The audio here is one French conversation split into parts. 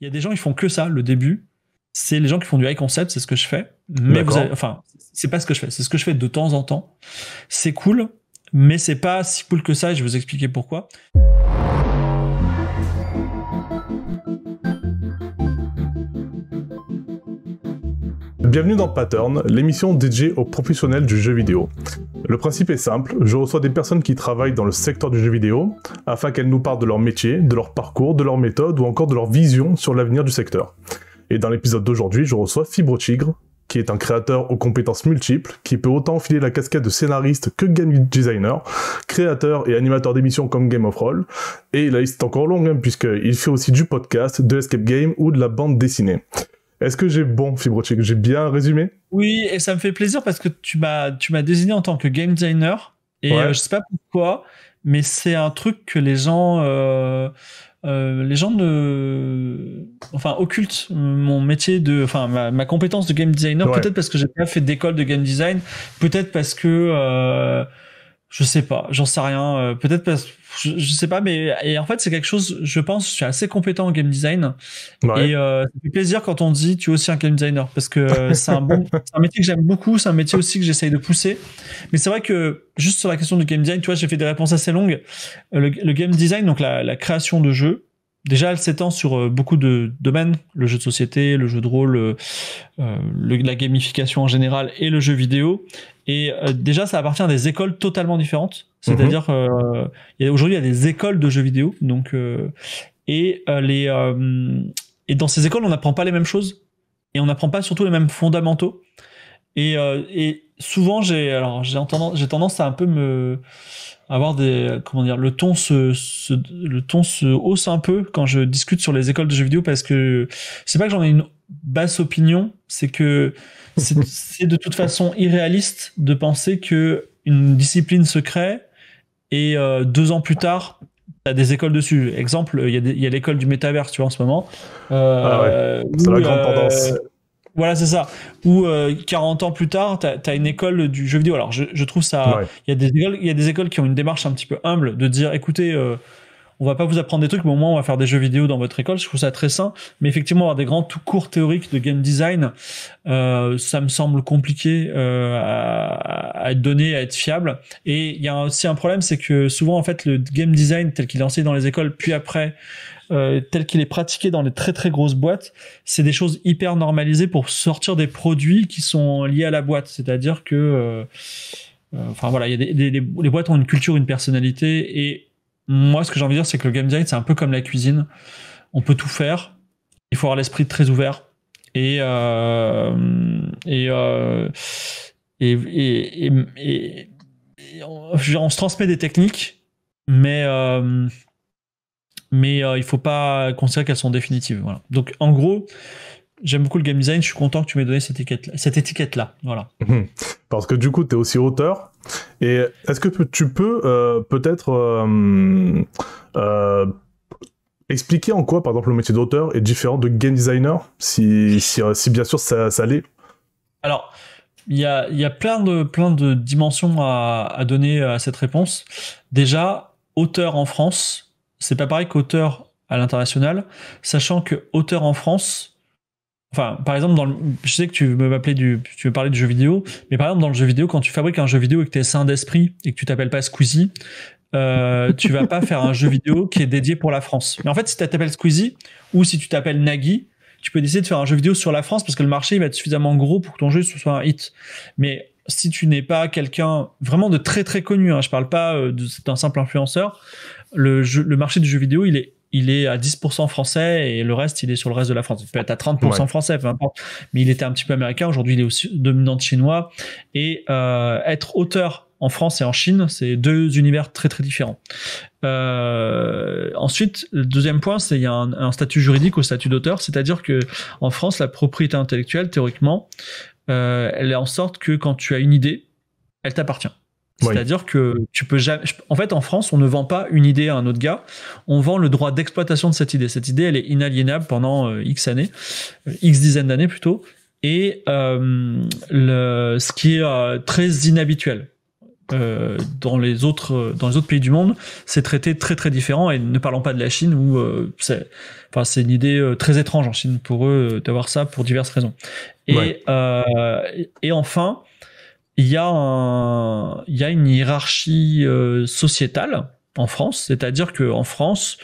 Il y a des gens qui font que ça, le début. C'est les gens qui font du high concept, c'est ce que je fais. Mais vous enfin, c'est pas ce que je fais. C'est ce que je fais de temps en temps. C'est cool, mais c'est pas si cool que ça et je vais vous expliquer pourquoi. Bienvenue dans Pattern, l'émission dédiée aux professionnels du jeu vidéo. Le principe est simple, je reçois des personnes qui travaillent dans le secteur du jeu vidéo, afin qu'elles nous parlent de leur métier, de leur parcours, de leur méthode ou encore de leur vision sur l'avenir du secteur. Et dans l'épisode d'aujourd'hui, je reçois Fibro Tigre, qui est un créateur aux compétences multiples, qui peut autant filer la casquette de scénariste que game designer, créateur et animateur d'émissions comme Game of Roll, et la liste est encore longue, hein, puisqu'il fait aussi du podcast, de l'escape Game ou de la bande dessinée. Est-ce que j'ai bon, que J'ai bien résumé Oui, et ça me fait plaisir parce que tu m'as, tu m'as désigné en tant que game designer. Et euh, je sais pas pourquoi, mais c'est un truc que les gens. Euh, euh les gens ne. Enfin, occultent mon métier de. Enfin, ma, compétence de game designer. Peut-être parce que j'ai pas fait d'école de game design. Peut-être parce que. Euh, je sais pas, j'en sais rien. Euh, peut-être parce je, sais pas, mais et en fait, c'est quelque chose, je pense, je suis assez compétent en game design. Et euh, ça fait plaisir quand on dit tu es aussi un game designer, parce que euh, c'est un, bon, métier que j'aime beaucoup, c'est un métier aussi que j'essaye de pousser. Mais c'est vrai que juste sur la question du game design, tu vois, j'ai fait des réponses assez longues. Euh, le, game design, donc la, la création de jeux, déjà, elle s'étend sur euh, beaucoup de domaines, le jeu de société, le jeu de rôle, euh, euh, la gamification en général et le jeu vidéo. Et déjà, ça appartient à des écoles totalement différentes. C'est-à-dire, mmh. aujourd'hui, il y a des écoles de jeux vidéo. Donc, et, les, et dans ces écoles, on n'apprend pas les mêmes choses. Et on n'apprend pas surtout les mêmes fondamentaux. et souvent j'ai alors j'ai tendance j'ai tendance à un peu me avoir des comment dire le ton se, le ton se hausse un peu quand je discute sur les écoles de jeux vidéo parce que c'est pas que j'en ai une basse opinion, c'est que c'est de toute façon irréaliste de penser que une discipline se crée et euh, deux ans plus tard t'as des écoles dessus. Exemple, il y a, l'école du métavers, tu vois, en ce moment. Euh, ah ouais, c'est la grande euh, tendance. Voilà, c'est ça. Ou 40 euh, ans plus tard, tu as, une école du jeu vidéo. Alors, je, trouve ça. Il y, a des écoles qui ont une démarche un petit peu humble de dire écoutez, euh, on va pas vous apprendre des trucs, mais au moins, on va faire des jeux vidéo dans votre école. Je trouve ça très sain. Mais effectivement, avoir des grands tout courts théoriques de game design, euh, ça me semble compliqué à, à, être donné, à être fiable. Et il y a aussi un problème c'est que souvent, en fait, le game design tel qu'il est enseigné dans les écoles, puis après, euh, tel qu'il est pratiqué dans les très très grosses boîtes, c'est des choses hyper normalisées pour sortir des produits qui sont liés à la boîte. C'est-à-dire que, euh, euh, enfin voilà, y a les boîtes ont une culture, une personnalité. Et moi, ce que j'ai envie de dire, c'est que le game design, c'est un peu comme la cuisine. On peut tout faire. Il faut avoir l'esprit très ouvert. Et et, et, on, on se transmet des techniques, mais mais il euh, il faut pas considérer qu'elles sont définitives. Voilà. Donc en gros, j'aime beaucoup le game design, je suis content que tu m'aies donné cette étiquette-là. Cette étiquette -là, voilà. Mhm. Parce que du coup, tu es aussi auteur. Et est-ce que tu peux euh, peut-être euh, expliquer en quoi, par exemple, le métier d'auteur est différent de game designer, si, bien sûr ça, ça l'est Alors, il y a, y a, plein, de, plein de dimensions à donner à cette réponse. Déjà, auteur en France, c'est pas pareil qu'auteur à l'international, sachant que auteur en France, enfin, par exemple, dans je sais que tu veux m'appeler du, tu veux parler de jeu vidéo, mais par exemple, dans le jeu vidéo, quand tu fabriques un jeu vidéo et que tu es sain d'esprit et que tu t'appelles pas Squeezie, euh, tu vas pas faire un jeu vidéo qui est dédié pour la France. Mais en fait, si tu t'appelles Squeezie ou si tu t'appelles Nagui, tu peux décider de faire un jeu vidéo sur la France parce que le marché va être suffisamment gros pour que ton jeu soit un hit. Mais si tu n'es pas quelqu'un vraiment de très très connu, hein, je parle pas euh, d'un simple influenceur, le, le marché du jeu vidéo, il est il est à 10% français et le reste, il est sur le reste de la France. Il peut être à 30% français, peu importe. Mais il était un petit peu américain. Aujourd'hui, il est aussi dominant chinois. Et euh, être auteur en France et en Chine, c'est deux univers très très différents. Euh, ensuite, le deuxième point, c'est il y a un, un statut juridique au statut d'auteur, c'est-à-dire que en France, la propriété intellectuelle, théoriquement, euh, elle est en sorte que quand tu as une idée, elle t'appartient. C'est-à-dire que tu peux jamais. En fait, en France, on ne vend pas une idée à un autre gars. On vend le droit d'exploitation de cette idée. Cette idée, elle est inaliénable pendant euh, X années, euh, X dizaines d'années plutôt. Et le, ce qui est très inhabituel euh, dans les autres euh, dans les autres pays du monde, c'est traité très très différent. Et ne parlons pas de la Chine où euh, c'est enfin c'est une idée très étrange en Chine pour eux d'avoir ça pour diverses raisons. Et et enfin, il y a il y a une hiérarchie sociétale en France, c'est-à-dire que en France,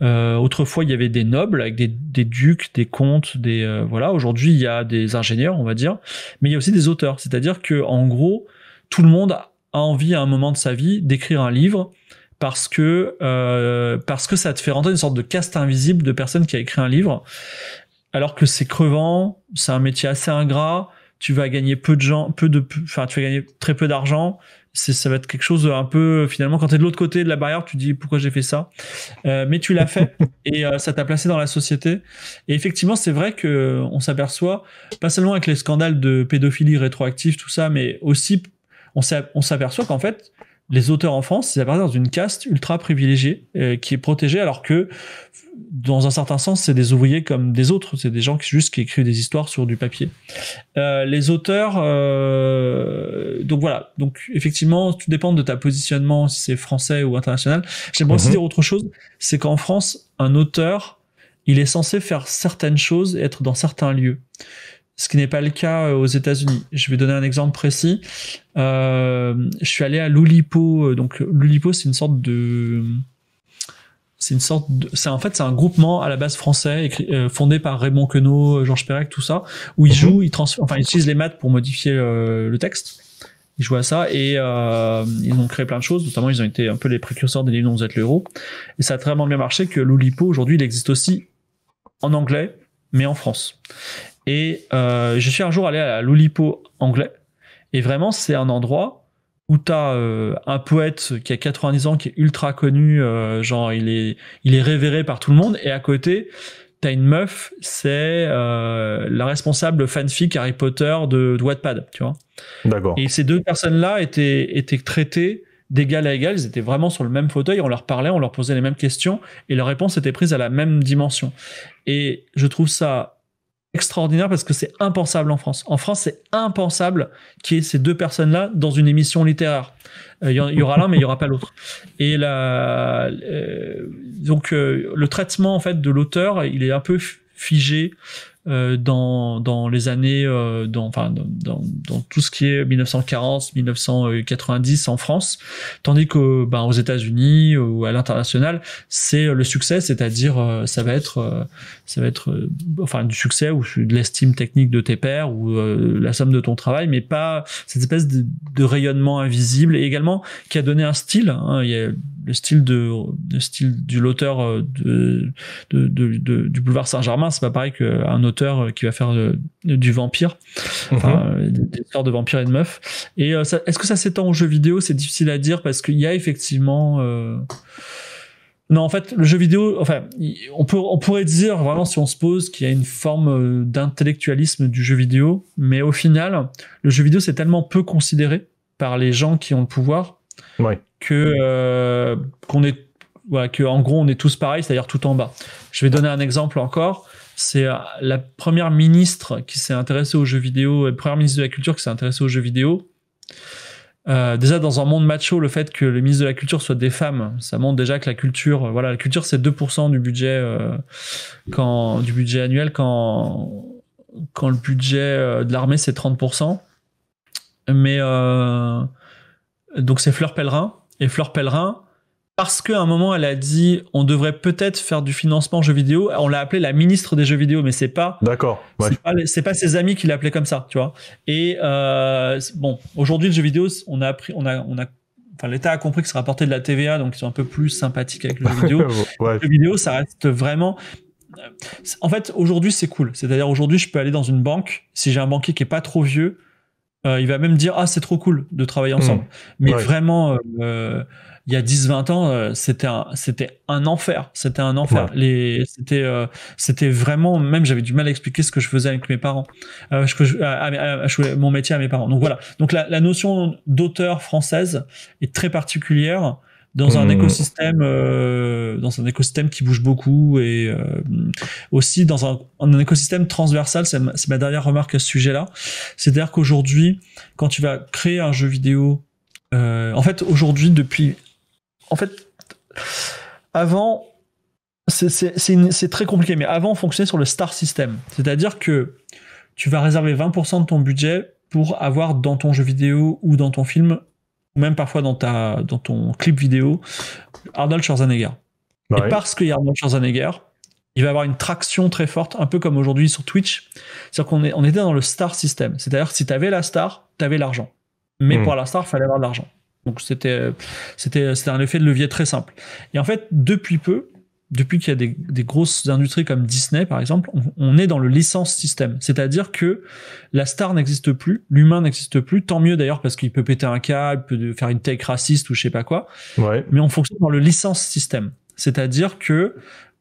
autrefois il y avait des nobles avec des, des ducs, des comtes, des voilà. Aujourd'hui il y a des ingénieurs, on va dire, mais il y a aussi des auteurs, c'est-à-dire que en gros tout le monde a a envie à un moment de sa vie d'écrire un livre parce que, euh, parce que ça te fait rentrer une sorte de caste invisible de personne qui a écrit un livre, alors que c'est crevant, c'est un métier assez ingrat, tu vas gagner peu de gens, peu de, enfin tu vas gagner très peu d'argent, c'est ça va être quelque chose un peu finalement quand tu es de l'autre côté de la barrière tu dis pourquoi j'ai fait ça euh, mais tu l'as fait et euh, ça t'a placé dans la société et effectivement c'est vrai que on s'aperçoit pas seulement avec les scandales de pédophilie rétroactive tout ça mais aussi on s'aperçoit qu'en fait, les auteurs en France, ils appartiennent dans une caste ultra privilégiée euh, qui est protégée, alors que dans un certain sens, c'est des ouvriers comme des autres. C'est des gens qui juste qui écrivent des histoires sur du papier. Euh, les auteurs, euh, donc voilà. Donc effectivement, tout dépend de ta positionnement, si c'est français ou international. J'aimerais aussi mhm. dire autre chose, c'est qu'en France, un auteur, il est censé faire certaines choses et être dans certains lieux ce qui n'est pas le cas euh, aux États-Unis. Je vais donner un exemple précis. Euh, je suis allé à Lulipo. Euh, donc l'Oulipo, c'est une sorte de c'est une sorte c'est en fait c'est un groupement à la base français fondé par Raymond Queneau, Georges Perec, tout ça, où ils mhm. jouent, ils transforment, enfin ils utilisent les maths pour modifier le texte. Ils jouent à ça et ils ont créé plein de choses, notamment ils ont été un peu les précurseurs des livres dont vous êtes l'euro. Et ça a très bien marché que Lulipo aujourd'hui il existe aussi en anglais mais en France. Et euh, je suis un jour allé à l'Olipo anglais. Et vraiment, c'est un endroit où tu as euh, un poète qui a 90 ans, qui est ultra connu, euh, genre il est, il est révéré par tout le monde. Et à côté, tu as une meuf, c'est euh, la responsable fanfic Harry Potter de, de Wattpad, tu vois. D'accord. Et ces deux personnes-là étaient, étaient traitées d'égal à égal, ils étaient vraiment sur le même fauteuil, on leur parlait, on leur posait les mêmes questions, et leurs réponses étaient prises à la même dimension. Et je trouve ça extraordinaire parce que c'est impensable en France. En France, c'est impensable qu'il y ait ces deux personnes-là dans une émission littéraire. Euh, il y, aura l'un, mais il n'y aura pas l'autre. Et la, euh, donc, euh, le traitement en fait de l'auteur, il est un peu figé. Euh, dans, dans les années, euh, dans, enfin, dans, dans, tout ce qui est 1940, 1990 en France, tandis que ben, aux États-Unis ou à l'international, c'est le succès, c'est-à-dire euh, ça va être, euh, ça va être, enfin, du succès ou de l'estime technique de tes pairs ou la somme de ton travail, mais pas cette espèce de, rayonnement invisible et également qui a donné un style. Hein, il y a, le style de, style du l'auteur euh, de, du boulevard Saint-Germain, c'est pas pareil qu'un auteur euh, qui va faire euh, du vampire, mhm. enfin, des histoires de vampires et de meufs. Et est-ce que ça s'étend aux jeux vidéo C'est difficile à dire parce qu'il y a effectivement. Non, en fait, le jeu vidéo, enfin, on, peut, on pourrait dire vraiment si on se pose qu'il y a une forme d'intellectualisme du jeu vidéo, mais au final, le jeu vidéo c'est tellement peu considéré par les gens qui ont le pouvoir Ouais. Que euh, qu'on est, que en gros on est tous pareils, c'est-à-dire tout en bas. Je vais donner un exemple encore. C'est euh, la première ministre qui s'est intéressée aux jeux vidéo, la euh, première ministre de la culture qui s'est intéressée aux jeux vidéo. déjà dans un monde macho, le fait que le ministre de la culture soit des femmes, ça montre déjà que la culture, voilà, la culture c'est 2% du budget quand du budget annuel quand quand le budget de l'armée c'est 30%. Mais donc c'est Fleur Pellerin. Et Fleur Pellerin, parce qu'à un moment, elle a dit on devrait peut-être faire du financement jeux vidéo. On l'a appelée la ministre des jeux vidéo, mais c'est pas. D'accord. C'est pas, ses amis qui l'appelaient comme ça, tu vois. Et euh, bon, aujourd'hui, le jeu vidéo, on a appris, on a, on a l'État a compris que ça rapportait de la TVA, donc ils sont un peu plus sympathiques avec le jeu vidéo. Le jeu vidéo, ça reste vraiment. Euh, en fait, aujourd'hui, c'est cool. C'est-à-dire, aujourd'hui, je peux aller dans une banque. Si j'ai un banquier qui est pas trop vieux, euh, il va même dire ah c'est trop cool de travailler hmm. ensemble. Mais vraiment, euh, il y a 10-20 ans, euh, c'était un, c'était un enfer. C'était un enfer. Les, c'était, c'était vraiment même j'avais du mal à expliquer ce que je faisais avec mes parents, je, mon métier à mes parents. Donc voilà. Donc la, la notion d'auteur française est très particulière dans un mmh. écosystème euh, dans un écosystème qui bouge beaucoup et euh, aussi dans un, écosystème transversal c'est ma, dernière remarque à ce sujet là c'est à dire qu'aujourd'hui quand tu vas créer un jeu vidéo euh, en fait aujourd'hui depuis en fait avant c'est très compliqué mais avant on fonctionnait sur le star system c'est à dire que tu vas réserver 20% de ton budget pour avoir dans ton jeu vidéo ou dans ton film ou même parfois dans, ta, dans ton clip vidéo, Arnold Schwarzenegger. Bah Et parce qu'il y a Arnold Schwarzenegger, il va avoir une traction très forte, un peu comme aujourd'hui sur Twitch. C'est-à-dire qu'on on était dans le star system. C'est-à-dire que si tu avais la star, tu avais l'argent. Mais hmm. pour la star, il fallait avoir de l'argent. Donc c'était un effet de levier très simple. Et en fait, depuis peu, depuis qu'il y a des, des, grosses industries comme Disney, par exemple, on, est dans le licence système. C'est-à-dire que la star n'existe plus, l'humain n'existe plus, tant mieux d'ailleurs parce qu'il peut péter un câble, peut faire une take raciste ou je sais pas quoi. Ouais. Mais on fonctionne dans le licence système. C'est-à-dire que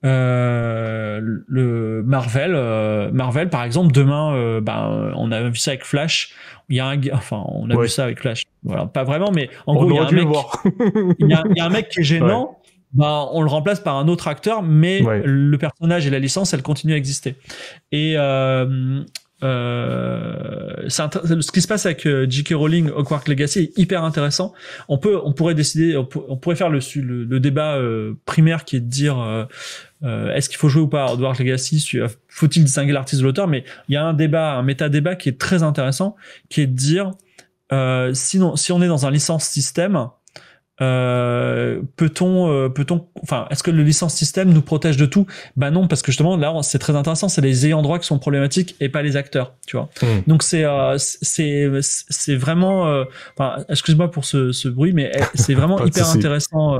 euh, le Marvel, euh, Marvel par exemple, demain, euh, ben, on a vu ça avec Flash. Il y a un, enfin, on a vu ça avec Flash. Voilà, pas vraiment, mais en gros, il y, a un mec, y un mec qui est gênant ben, on le remplace par un autre acteur, mais le personnage et la licence, elle continue à exister. Et euh, euh ce qui se passe avec euh, J.K. Rowling, Hogwarts Legacy est hyper intéressant. On peut, on pourrait décider, on, pourrait faire le, le, débat euh, primaire qui est de dire est-ce qu'il faut jouer ou pas à Hogwarts Legacy, faut-il distinguer l'artiste de l'auteur, mais il y a un débat, un méta débat qui est très intéressant, qui est de dire sinon, si on est dans un licence système, euh, peut-on, euh, peut-on, enfin, est-ce que le licence système nous protège de tout Ben non, parce que justement là, c'est très intéressant, c'est les ayants droit qui sont problématiques et pas les acteurs, tu vois. Hmm. Donc c'est, euh, c'est, c'est vraiment, enfin, excuse-moi pour ce, ce bruit, mais eh, c'est vraiment hyper intéressant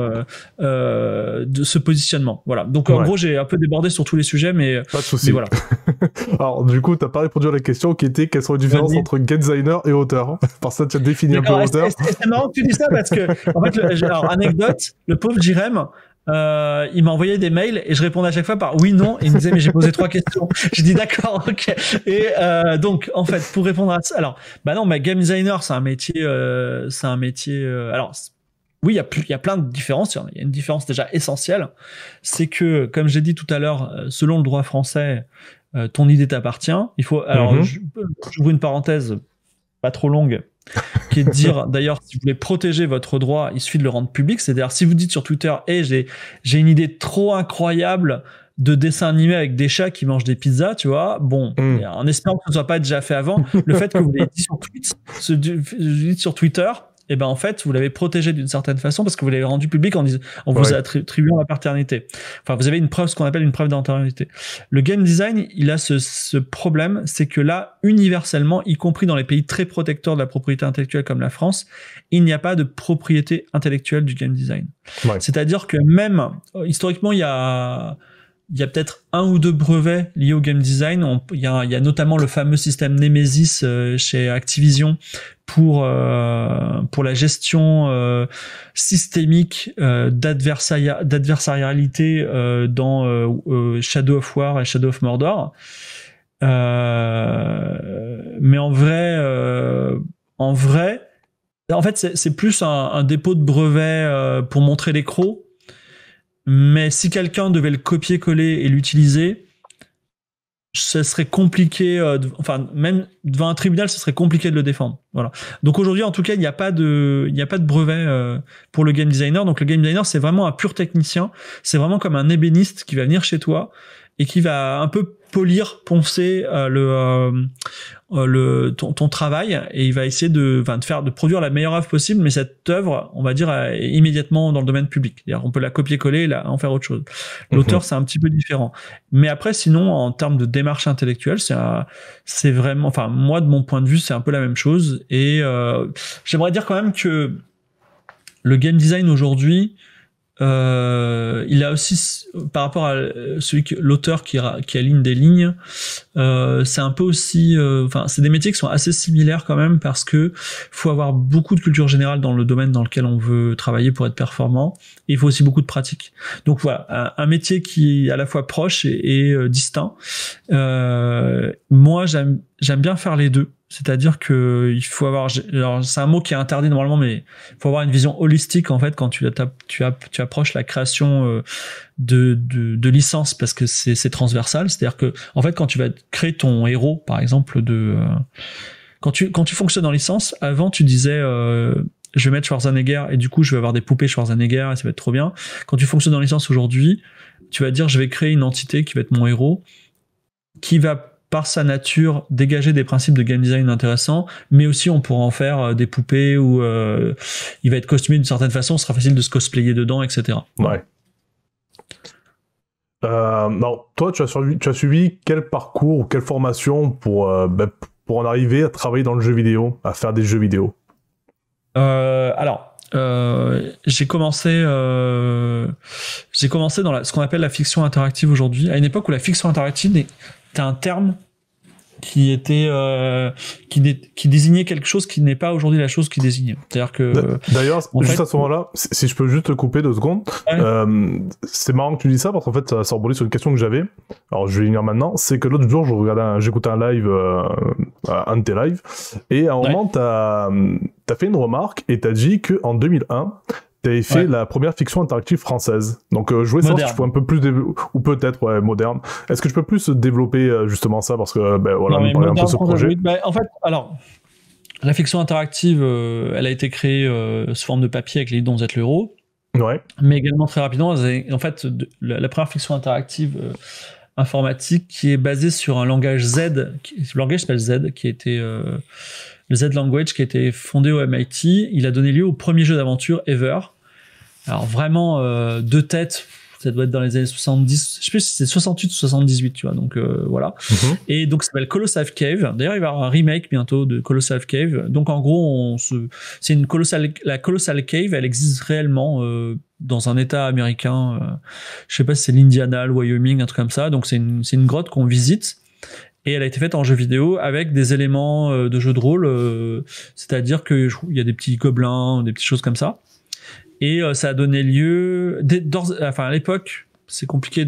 de ce positionnement. Voilà. Donc en gros, j'ai un peu débordé sur tous les sujets, mais pas de souci. Voilà. Alors du coup, t'as pas répondu à la question qui était quelles sont les différences entre get designer et auteur. Par ça, tu as défini un peu auteur. C'est marrant que tu dis ça parce que en fait, alors, anecdote, le pauvre Jirem, euh, il m'a envoyé des mails et je répondais à chaque fois par oui, non, il me disait mais j'ai posé trois questions. J'ai dit d'accord, ok. Et euh, donc en fait pour répondre à ça, alors bah non, mais game designer c'est un métier, euh, c'est un métier. alors oui, il y a plein de différences. Il y a une différence déjà essentielle, c'est que comme j'ai dit tout à l'heure, selon le droit français, ton idée t'appartient. Il faut alors mm-hmm. j'ouvre une parenthèse pas trop longue qui est de dire d'ailleurs si vous voulez protéger votre droit il suffit de le rendre public c'est à dire si vous dites sur Twitter hey, j'ai j'ai une idée trop incroyable de dessin animé avec des chats qui mangent des pizzas, tu vois. Bon, mm. en espérant que ce ne soit pas déjà fait avant, le fait que vous l'ayez dit sur Twitter, et eh ben en fait, vous l'avez protégé d'une certaine façon parce que vous l'avez rendu public en, on vous attribuant la paternité. Enfin, vous avez une preuve, ce qu'on appelle une preuve d'antériorité. Le game design, il a ce, problème, c'est que là, universellement, y compris dans les pays très protecteurs de la propriété intellectuelle comme la France, il n'y a pas de propriété intellectuelle du game design. C'est-à-dire que même, historiquement, il y a il y a peut-être un ou deux brevets liés au game design. il, y a, il, y a, notamment le fameux système Nemesis euh, chez Activision, pour euh, pour la gestion euh, systémique euh, d'adversarialité dans Shadow of War et Shadow of Mordor. mais en vrai, en vrai, en fait, c'est plus un, un, dépôt de brevet pour montrer les crocs. Mais si quelqu'un devait le copier-coller et l'utiliser, ce serait compliqué, euh, enfin même devant un tribunal, ce serait compliqué de le défendre. Voilà. Donc aujourd'hui, en tout cas, il n'y a pas de, il n'y a pas de brevet euh, pour le game designer. Donc le game designer, c'est vraiment un pur technicien. C'est vraiment comme un ébéniste qui va venir chez toi et qui va un peu polir, poncer euh, le, euh, euh, le ton, travail et il va essayer de, faire, de produire la meilleure œuvre possible. Mais cette œuvre, on va dire, est immédiatement dans le domaine public. on peut la copier-coller, et en faire autre chose. L'auteur, mhm. c'est un petit peu différent. Mais après, sinon, en termes de démarche intellectuelle, c'est c'est vraiment, enfin, moi de mon point de vue, c'est un peu la même chose. Et j'aimerais dire quand même que le game design aujourd'hui euh, il a aussi, par rapport à euh, celui que l'auteur qui, qui aligne des lignes, euh, c'est un peu aussi, euh, enfin, c'est des métiers qui sont assez similaires quand même parce que faut avoir beaucoup de culture générale dans le domaine dans lequel on veut travailler pour être performant. il faut aussi beaucoup de pratique. Donc voilà, un, métier qui est à la fois proche et distinct. moi, j'aime bien faire les deux. C'est-à-dire que il faut avoir, alors c'est un mot qui est interdit normalement, mais il faut avoir une vision holistique en fait quand tu, tu, tu approches la création euh, de, de, licences parce que c'est transversal. C'est-à-dire que en fait quand tu vas créer ton héros par exemple de euh, quand tu quand tu fonctionnes en licence, avant tu disais euh, je vais mettre Schwarzenegger et du coup je vais avoir des poupées Schwarzenegger et ça va être trop bien. Quand tu fonctionnes en licence aujourd'hui, tu vas dire je vais créer une entité qui va être mon héros qui va par sa nature, dégager des principes de game design intéressants, mais aussi on pourra en faire euh, des poupées où euh, il va être costumé d'une certaine façon, sera facile de se cosplayer dedans, etc. Ouais. alors, euh, toi, tu as, suivi, tu as suivi quel parcours ou quelle formation pour, ben, pour en arriver à travailler dans le jeu vidéo, à faire des jeux vidéo Alors, j'ai commencé, j'ai commencé dans ce qu'on appelle la fiction interactive aujourd'hui, à une époque où la fiction interactive t'as un terme qui était euh, qui, désignait quelque chose qui n'est pas aujourd'hui la chose qui désignait. C'est-à-dire que d'ailleurs juste à ce moment-là, si je peux juste te couper deux secondes, euh, c'est marrant que tu dis ça parce qu'en fait ça rebondit sur une question que j'avais. Alors je vais venir maintenant. C'est que l'autre jour je regardais, j'écoutais un live, euh, un de tes lives, et à un moment t'as as fait une remarque et t'as dit que en 2001 t'avais fait la première fiction interactive française. Donc jouer euh, je voulais savoir tu peux un peu plus ou peut-être moderne. Est-ce que je peux plus développer euh, justement ça parce que euh, ben voilà, on parlait un peu ce projet. Ben, en fait, alors la fiction interactive, elle a été créée sous forme de papier avec les dons Z l'euro. Ouais. Mais également très rapidement, en fait, la, première fiction interactive informatique qui est basée sur un langage Z, le langage s'appelle Z, qui était le Z Language qui a été fondé au MIT, il a donné lieu au premier jeu d'aventure ever, alors vraiment, euh, deux têtes, ça doit être dans les années 70, je sais plus si c'est 68 ou 78, tu vois, donc euh, voilà. Mhm. Et donc ça s'appelle Colossal Cave. D'ailleurs, il va y avoir un remake bientôt de Colossal Cave. Donc en gros, se... c'est une colossal, la Colossal Cave, elle existe réellement euh, dans un état américain, euh, je sais pas si c'est l'Indiana, le Wyoming, un truc comme ça. Donc c'est une, une grotte qu'on visite et elle a été faite en jeu vidéo avec des éléments euh, de jeu de rôle, euh, c'est-à-dire que il y a des petits gobelins, des petites choses comme ça. Et euh, ça a donné lieu, enfin à l'époque, c'est compliqué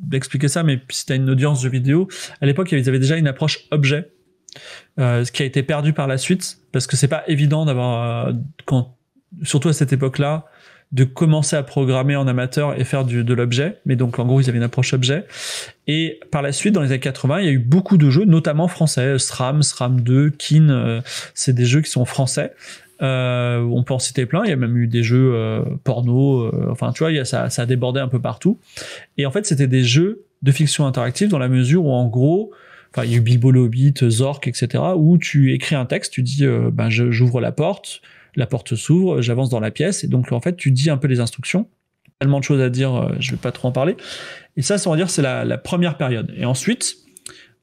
d'expliquer ça, mais si tu as une audience de vidéo, à l'époque, ils avaient déjà une approche objet, euh, ce qui a été perdu par la suite, parce que c'est pas évident d'avoir, euh, surtout à cette époque-là, de commencer à programmer en amateur et faire de l'objet. Mais donc, en gros, ils avaient une approche objet. Et par la suite, dans les années 80, il y a eu beaucoup de jeux, notamment français, SRAM, SRAM 2, KIN, c'est des jeux qui sont français, euh, on peut en citer plein. Il y a même eu des jeux euh, porno. Euh, enfin, tu vois, ça, a débordé un peu partout. Et en fait, c'était des jeux de fiction interactive dans la mesure où, en gros, enfin, il y a eu Bilbo Zork, etc., où tu écris un texte, tu dis, ben, j'ouvre la porte, la porte s'ouvre, j'avance dans la pièce. Et donc, en fait, tu dis un peu les instructions. Tellement de choses à dire, je vais pas trop en parler. Et ça, ça on va dire, c'est la première période. Et ensuite,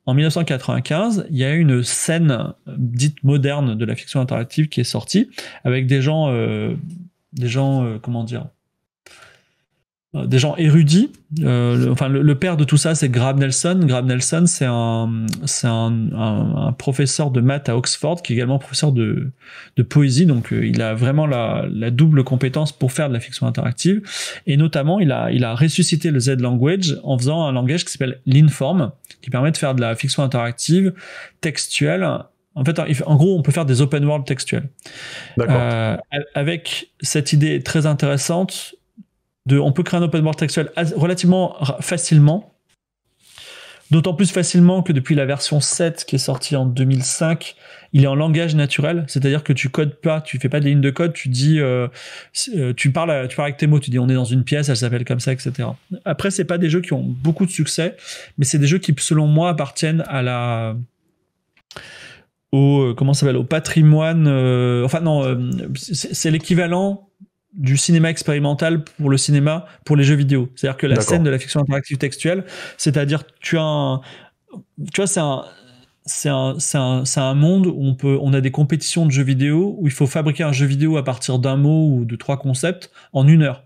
en 1995, il y a une scène euh, dite moderne de la fiction interactive qui est sortie avec des gens, euh, des gens, euh, comment dire, euh, des gens érudits. Euh, enfin, le, père de tout ça, c'est Graham Nelson. Graham Nelson, c'est un, c'est un, professeur de maths à Oxford, qui est également professeur de, de poésie. Donc, euh, il a vraiment la, double compétence pour faire de la fiction interactive. Et notamment, il a, il a ressuscité le Z language en faisant un langage qui s'appelle l'Inform, qui permet de faire de la fiction interactive textuelle en fait, en gros, on peut faire des open world textuels. Euh, avec cette idée très intéressante on peut créer un open world textuel relativement facilement. D'autant plus facilement que depuis la version 7 qui est sortie en 2005, il est en langage naturel, c'est-à-dire que tu codes pas, tu fais pas des lignes de code, tu dis, euh, euh, tu parles, tu parles avec tes mots, tu dis on est dans une pièce, elle s'appelle comme ça, etc. Après, c'est pas des jeux qui ont beaucoup de succès, mais c'est des jeux qui, selon moi, appartiennent à la, au euh, comment s'appelle, au patrimoine, enfin non, c'est l'équivalent du cinéma expérimental pour le cinéma, pour les jeux vidéo. C'est-à-dire que la scène de la fiction interactive textuelle, c'est-à-dire tu as un, tu vois, c'est un, c'est un, un, un, monde où on, peut, on a des compétitions de jeux vidéo où il faut fabriquer un jeu vidéo à partir d'un mot ou de trois concepts en une heure.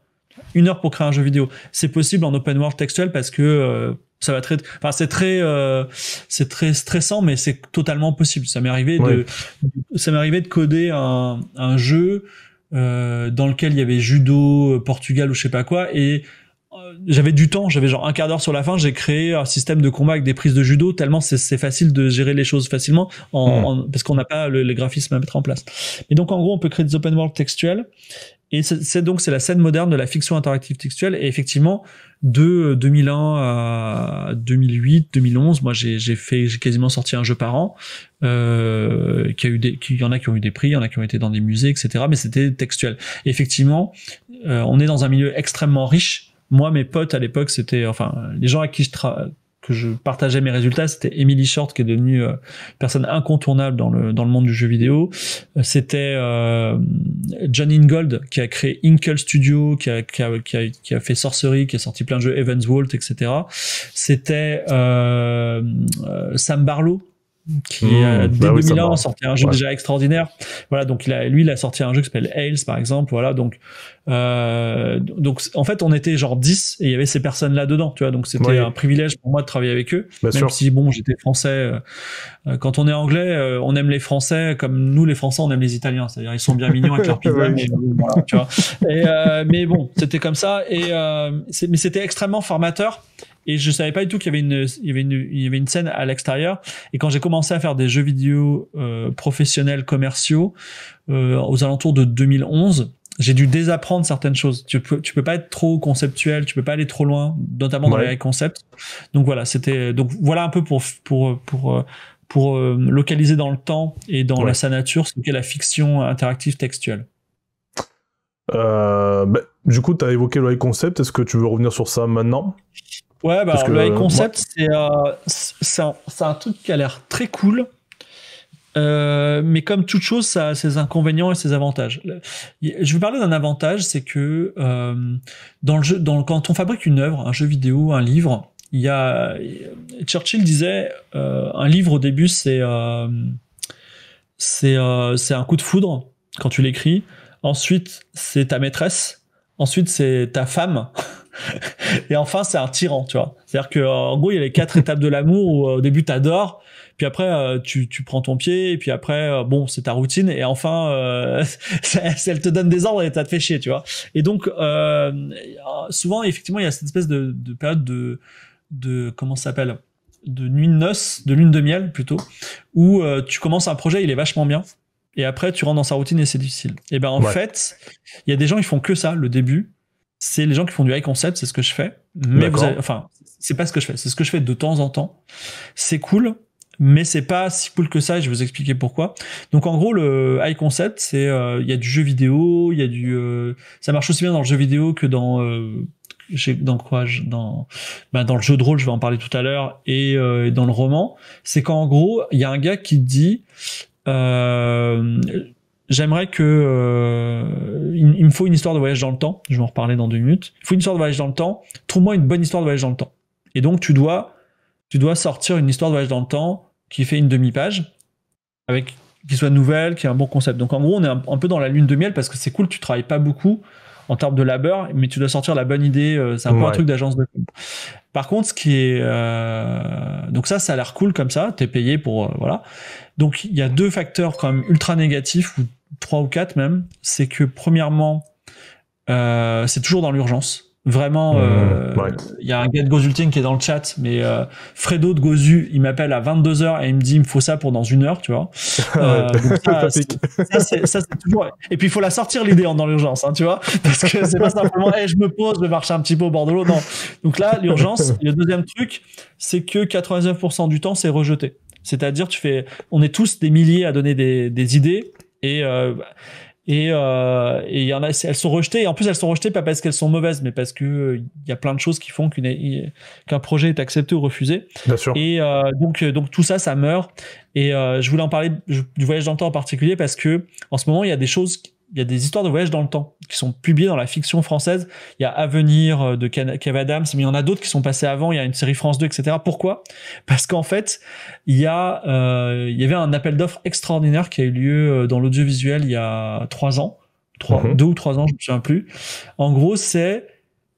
Une heure pour créer un jeu vidéo. C'est possible en open world textuel parce que euh, ça va très, enfin c'est très, euh, c'est très stressant, mais c'est totalement possible. Ça m'est arrivé de, ça m'est arrivé de coder un, un jeu euh, dans lequel il y avait judo, euh, Portugal ou je sais pas quoi, et euh, j'avais du temps, j'avais genre un quart d'heure sur la fin, j'ai créé un système de combat avec des prises de judo, tellement c'est facile de gérer les choses facilement, en, hmm. parce qu'on n'a pas les graphismes à mettre en place. Et donc en gros, on peut créer des open world textuels, et c'est donc c'est la scène moderne de la fiction interactive textuelle, et effectivement, de 2001 euh, à 2008, 2011, moi j'ai fait, j'ai quasiment sorti un jeu par an, euh, qui a eu des, qui, y en a qui ont eu des prix, il y en a qui ont été dans des musées, etc. Mais c'était textuel. effectivement, euh, on est dans un milieu extrêmement riche moi, mes potes à l'époque, c'était, enfin, les gens à qui je que je partageais mes résultats, c'était Emily Short qui est devenue euh, personne incontournable dans le dans le monde du jeu vidéo. Euh, c'était euh, John Ingold qui a créé Inkle Studio, qui a, qui a, qui a, fait Sorcery, qui a sorti plein de jeux Evans Vault, etc. C'était Sam Barlow qui mmh, dès 2001 sortait un jeu déjà extraordinaire. Voilà, donc il a, lui, il a sorti un jeu qui s'appelle Ales, par exemple. Voilà, donc, euh, donc en fait, on était genre 10 et il y avait ces personnes-là dedans, tu vois. Donc c'était un privilège pour moi de travailler avec eux. même si, bon, j'étais français. Euh, euh, quand on est anglais, on aime les Français comme nous, les Français, on aime les Italiens. C'est-à-dire, ils sont bien mignons avec leur pizza, mais, voilà, tu vois. Et, mais bon, c'était comme ça. Et, mais c'était extrêmement formateur et je savais pas du tout qu'il y avait une il y avait une il y avait une scène à l'extérieur et quand j'ai commencé à faire des jeux vidéo euh, professionnels commerciaux euh, aux alentours de 2011 j'ai dû désapprendre certaines choses. Tu peux, tu peux pas être trop conceptuel, tu peux pas aller trop loin, notamment dans les concepts. Donc voilà, c'était donc voilà un peu pour pour pour pour euh, localiser dans le temps et dans la, sa nature ce qu'est la fiction interactive textuelle. Euh, bah, du coup, tu as évoqué le high concept. Est-ce que tu veux revenir sur ça maintenant Ouais, bah, le high euh, concept, euh, c'est un, truc qui a l'air très cool. Euh, mais comme toute chose, ça a ses inconvénients et ses avantages. Je vais parler d'un avantage, c'est que euh, dans le jeu, dans, quand on fabrique une œuvre, un jeu vidéo, un livre, il y a Churchill disait euh, un livre au début c'est c'est un coup de foudre quand tu l'écris. Ensuite c'est ta maîtresse. Ensuite c'est ta femme. Et enfin, c'est un tyran, tu vois. C'est-à-dire que euh, en gros, il y a les quatre étapes de l'amour où euh, au début tu adores, puis après euh, tu, prends ton pied, et puis après bon, c'est ta routine, et enfin, elle te donne des ordres et ça te fait chier, tu vois. Et donc souvent, effectivement, il y a cette espèce de, période de de comment ça s'appelle de nuit de noces, de lune de miel plutôt, où tu commences un projet, il est vachement bien, et après tu rentres dans sa routine et c'est difficile. Et eh ben en fait, il y a des gens ils font que ça le début, c'est les gens qui font du high concept, c'est ce que je fais. Mais vous avez, enfin, c'est pas ce que je fais. C'est ce que je fais de temps en temps. C'est cool, mais c'est pas si cool que ça. Et je vais vous expliquer pourquoi. Donc en gros, le high concept, c'est euh, il y a du jeu vidéo, il y a du, euh, ça marche aussi bien dans le jeu vidéo que dans euh, dans quoi dans ben dans le jeu de rôle je vais en parler tout à l'heure euh, et, dans le roman c'est qu'en gros il y a un gars qui dit euh, j'aimerais que euh, il, me faut une histoire de voyage dans le temps. Je vais en reparler dans deux minutes. Il faut une histoire de voyage dans le temps. Trouve-moi une bonne histoire de voyage dans le temps. Et donc tu dois tu dois sortir une histoire de voyage dans le temps qui fait une demi-page avec qui soit nouvelle, qui a un bon concept. Donc en gros, on est un, peu dans la lune de miel parce que c'est cool, tu travailles pas beaucoup en termes de labeur, mais tu dois sortir la bonne idée. Euh, c'est un peu un truc d'agence de Par contre, ce qui est euh, donc ça, ça a l'air cool comme ça. Tu es payé pour voilà. Donc il y a deux facteurs quand même ultra négatifs où trois ou quatre même, c'est que premièrement, euh, c'est toujours dans l'urgence. Vraiment, mmh, euh, il y a un gars de Gozulting qui est dans le chat, mais euh, Fredo de Gozu, il m'appelle à 22h et il me dit il me faut ça pour dans une heure, tu vois. ça, ça, toujours. Et puis il faut la sortir l'idée hein, dans l'urgence, hein, tu vois, parce que c'est pas simplement eh, je me pose, je vais marcher un petit peu au bord de l'eau. Non. Donc là, l'urgence. Le deuxième truc, c'est que 99% du temps, c'est rejeté. C'est-à-dire, tu fais, on est tous des milliers à donner des, des idées et euh, euh, et, y en a, elles sont rejetées. En plus, elles sont rejetées pas parce qu'elles sont mauvaises, mais parce que il euh, y a plein de choses qui font qu'un projet est accepté ou refusé. Et donc, donc tout ça, ça meurt. Et je voulais en parler du voyage dans en particulier parce que en ce moment, il y a des choses il y a des histoires de voyage dans le temps qui sont publiées dans la fiction française. Il y a Avenir euh, de Kev Adams, mais il y en a d'autres qui sont passés avant. Il y a une série France 2, etc. Pourquoi Parce qu'en fait, il y a, euh, il y avait un appel d'offres extraordinaire qui a eu lieu euh, dans l'audiovisuel il y a trois ans, mhm. deux ou trois ans, je me souviens plus. En gros, c'est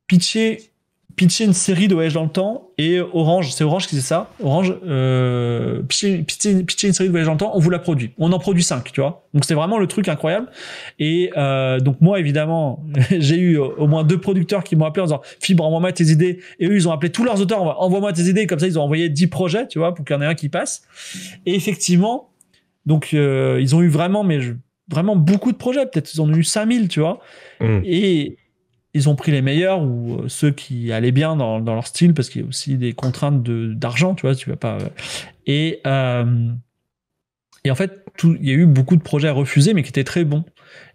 pitcher pitcher une série de voyages dans le temps et Orange, c'est Orange qui c'est ça, Orange, euh, pitcher, une série de voyages dans le temps, on vous la produit. On en produit 5, tu vois. Donc c'est vraiment le truc incroyable. Et euh, donc moi, évidemment, j'ai eu au moins deux producteurs qui m'ont appelé en disant Fibre, envoie-moi tes idées. Et eux, ils ont appelé tous leurs auteurs, envoie-moi tes idées. Comme ça, ils ont envoyé 10 projets, tu vois, pour qu'il y en ait un qui passe. Et effectivement, donc euh, ils ont eu vraiment, mais vraiment beaucoup de projets. Peut-être ils en ont eu 5000, tu vois. Hmm. Et, ils ont pris les meilleurs ou euh, ceux qui allaient bien dans, leur style parce qu'il y a aussi des contraintes d'argent, tu vois, tu vas pas. Euh, et, euh, et en fait, il y a eu beaucoup de projets à refuser mais qui étaient très bons.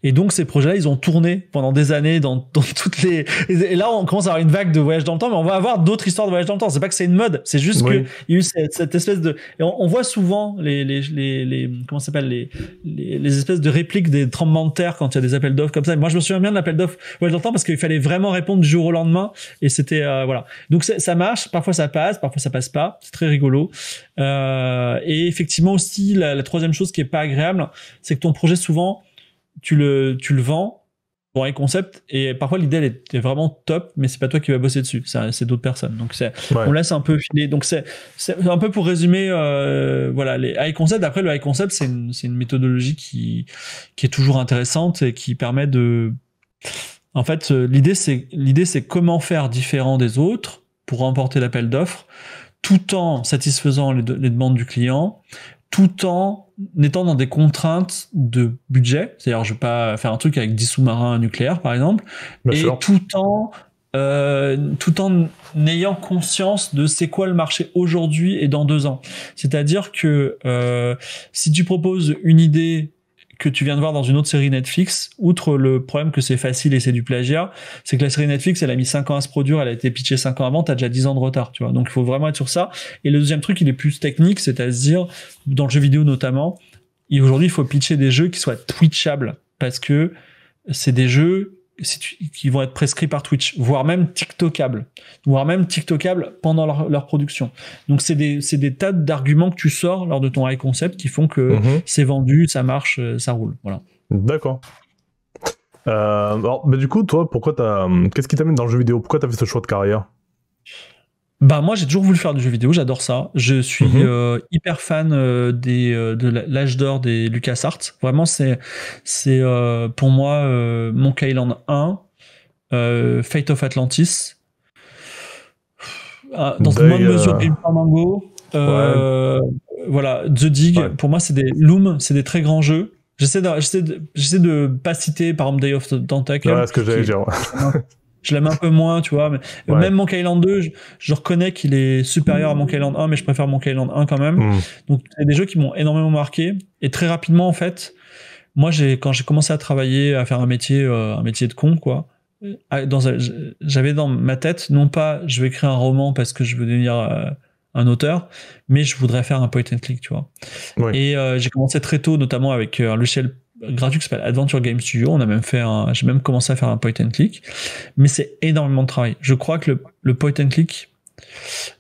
Et donc ces projets-là, ils ont tourné pendant des années dans, dans toutes les. Et là, on commence à avoir une vague de voyage dans le temps, mais on va avoir d'autres histoires de voyage dans le temps. C'est pas que c'est une mode, c'est juste qu'il que y a eu cette, espèce de. Et on, voit souvent les les les, comment s'appelle les, les, espèces de répliques des tremblements de terre quand il y a des appels d'offres comme ça. moi, je me souviens bien de l'appel d'offres voyage dans le temps parce qu'il fallait vraiment répondre du jour au lendemain et c'était euh, voilà. Donc ça marche. Parfois ça passe, parfois ça passe pas. C'est très rigolo. Euh, et effectivement aussi la, la troisième chose qui est pas agréable, c'est que ton projet souvent tu le, tu le vends pour un concept et parfois l'idée elle est vraiment top mais c'est pas toi qui vas bosser dessus c'est d'autres personnes donc on laisse un peu filer donc c'est un peu pour résumer euh, voilà les high après le high concept c'est une, méthodologie qui qui est toujours intéressante et qui permet de en fait euh, l'idée c'est l'idée c'est comment faire différent des autres pour remporter l'appel d'offres tout en satisfaisant les, demandes du client tout en étant dans des contraintes de budget, c'est-à-dire je vais pas faire un truc avec 10 sous-marins nucléaires par exemple, et tout en euh, tout en ayant conscience de c'est quoi le marché aujourd'hui et dans deux ans. C'est-à-dire que euh, si tu proposes une idée que tu viens de voir dans une autre série Netflix, outre le problème que c'est facile et c'est du plagiat, c'est que la série Netflix, elle a mis 5 ans à se produire, elle a été pitchée 5 ans avant, t'as déjà 10 ans de retard, tu vois. Donc il faut vraiment être sur ça. Et le deuxième truc, il est plus technique, c'est-à-dire, dans le jeu vidéo notamment, aujourd'hui, il faut pitcher des jeux qui soient twitchables, parce que c'est des jeux qui vont être prescrits par Twitch, voire même TikTokables, voire même TikTokables pendant leur, production. Donc c'est des, tas d'arguments que tu sors lors de ton high concept qui font que mhm. c'est vendu, ça marche, euh, ça roule. Voilà. D'accord. Euh, alors, du coup, toi, pourquoi t'as, euh, qu'est-ce qui t'amène dans le jeu vidéo Pourquoi t'as fait ce choix de carrière bah moi j'ai toujours voulu faire du jeu vidéo, j'adore ça. Je suis mhm. euh, hyper fan euh, des, euh, de l'âge d'or des LucasArts. Vraiment c'est c'est pour moi Monk Island 1, mhm. Fate of Atlantis, ah, dans une bonne mesure Game Mango. Voilà, The Dig, pour moi c'est des Loom, c'est des très grands jeux. J'essaie de, de, pas citer par exemple Day of the Tentacle. ce que j'allais dire je l'aime un peu moins, tu vois. Mais euh, Même Monkey Island 2, je, reconnais qu'il est supérieur à mmh. Monkey Island 1, mais je préfère Monkey Island 1 quand même. Mmh. Donc, il y a des jeux qui m'ont énormément marqué. Et très rapidement, en fait, moi, quand j'ai commencé à travailler, à faire un métier, euh, un métier de con, quoi, euh, j'avais dans ma tête, non pas je vais écrire un roman parce que je veux devenir un auteur, mais je voudrais faire un point and click, tu vois. Et j'ai commencé très tôt, notamment avec Luciel. Bah, gratuit qui s'appelle Adventure Game Studio. On a même fait j'ai même commencé à faire un point and click, mais c'est énormément de travail. Je crois que le, point and click,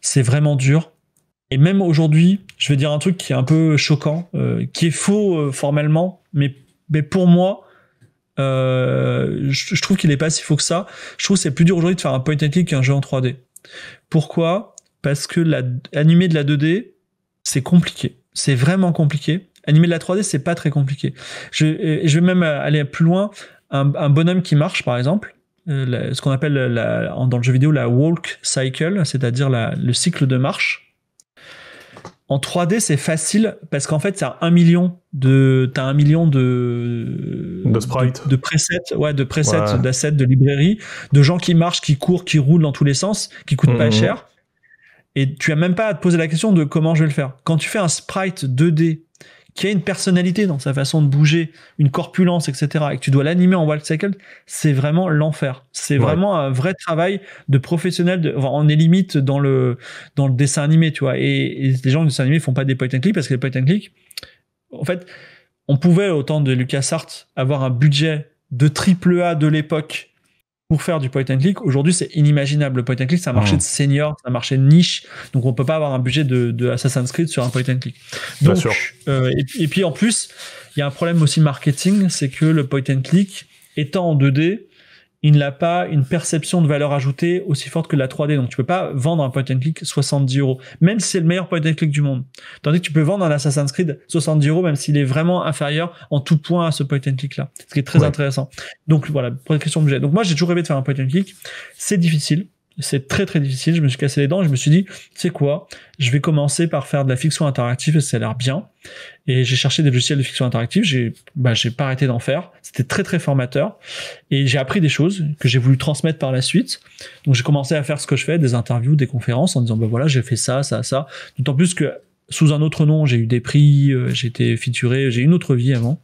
c'est vraiment dur. Et même aujourd'hui, je vais dire un truc qui est un peu choquant, euh, qui est faux euh, formellement, mais, mais pour moi, euh, je, trouve qu'il est pas si faux que ça. Je trouve que c'est plus dur aujourd'hui de faire un point and click qu'un jeu en 3D. Pourquoi Parce que la, de la 2D, c'est compliqué. C'est vraiment compliqué. Animer de la 3D, c'est pas très compliqué. Je, vais euh, même euh, aller plus loin. Un, bonhomme qui marche, par exemple, euh, ce qu'on appelle la, dans le jeu vidéo la walk cycle, c'est-à-dire le cycle de marche. En 3D, c'est facile parce qu'en fait, t'as un million de, t'as un million de, de sprites, de, presets, ouais, de presets, d'assets, de librairies, de gens qui marchent, qui courent, qui roulent dans tous les sens, qui coûtent pas mhm. cher. Et tu as même pas à te poser la question de comment je vais le faire. Quand tu fais un sprite 2D qui a une personnalité dans sa façon de bouger, une corpulence, etc., et que tu dois l'animer en wild cycle, c'est vraiment l'enfer. C'est vraiment un vrai travail de professionnel. on est limite dans le, dans le dessin animé, tu vois. Et, les gens du dessin animé font pas des point and click parce que les point and click, en fait, on pouvait au temps de LucasArts avoir un budget de triple A de l'époque pour faire du point and click. Aujourd'hui, c'est inimaginable. Le point and click, c'est un marché mmh. de senior, c'est un marché de niche. Donc, on peut pas avoir un budget de, de Assassin's Creed sur un point and click. Donc, euh, et, et, puis, en plus, il y a un problème aussi marketing, c'est que le point and click, étant en 2D, il n'a pas une perception de valeur ajoutée aussi forte que la 3D. Donc tu peux pas vendre un point and click 70 euros, même si c'est le meilleur point and click du monde. Tandis que tu peux vendre un Assassin's Creed 70 euros, même s'il est vraiment inférieur en tout point à ce point and click là, ce qui est très intéressant. Donc voilà, pour question que j'ai. Donc moi j'ai toujours rêvé de faire un point and click. C'est difficile. C'est très très difficile. Je me suis cassé les dents. Je me suis dit, c'est quoi Je vais commencer par faire de la fiction interactive et ça a l'air bien et j'ai cherché des logiciels de fiction interactive. J'ai bah, j'ai pas arrêté d'en faire. C'était très très formateur et j'ai appris des choses que j'ai voulu transmettre par la suite. Donc j'ai commencé à faire ce que je fais, des interviews, des conférences en disant bah voilà j'ai fait ça ça ça. D'autant plus que sous un autre nom, j'ai eu des prix, euh, j'ai été featuré, j'ai une autre vie avant.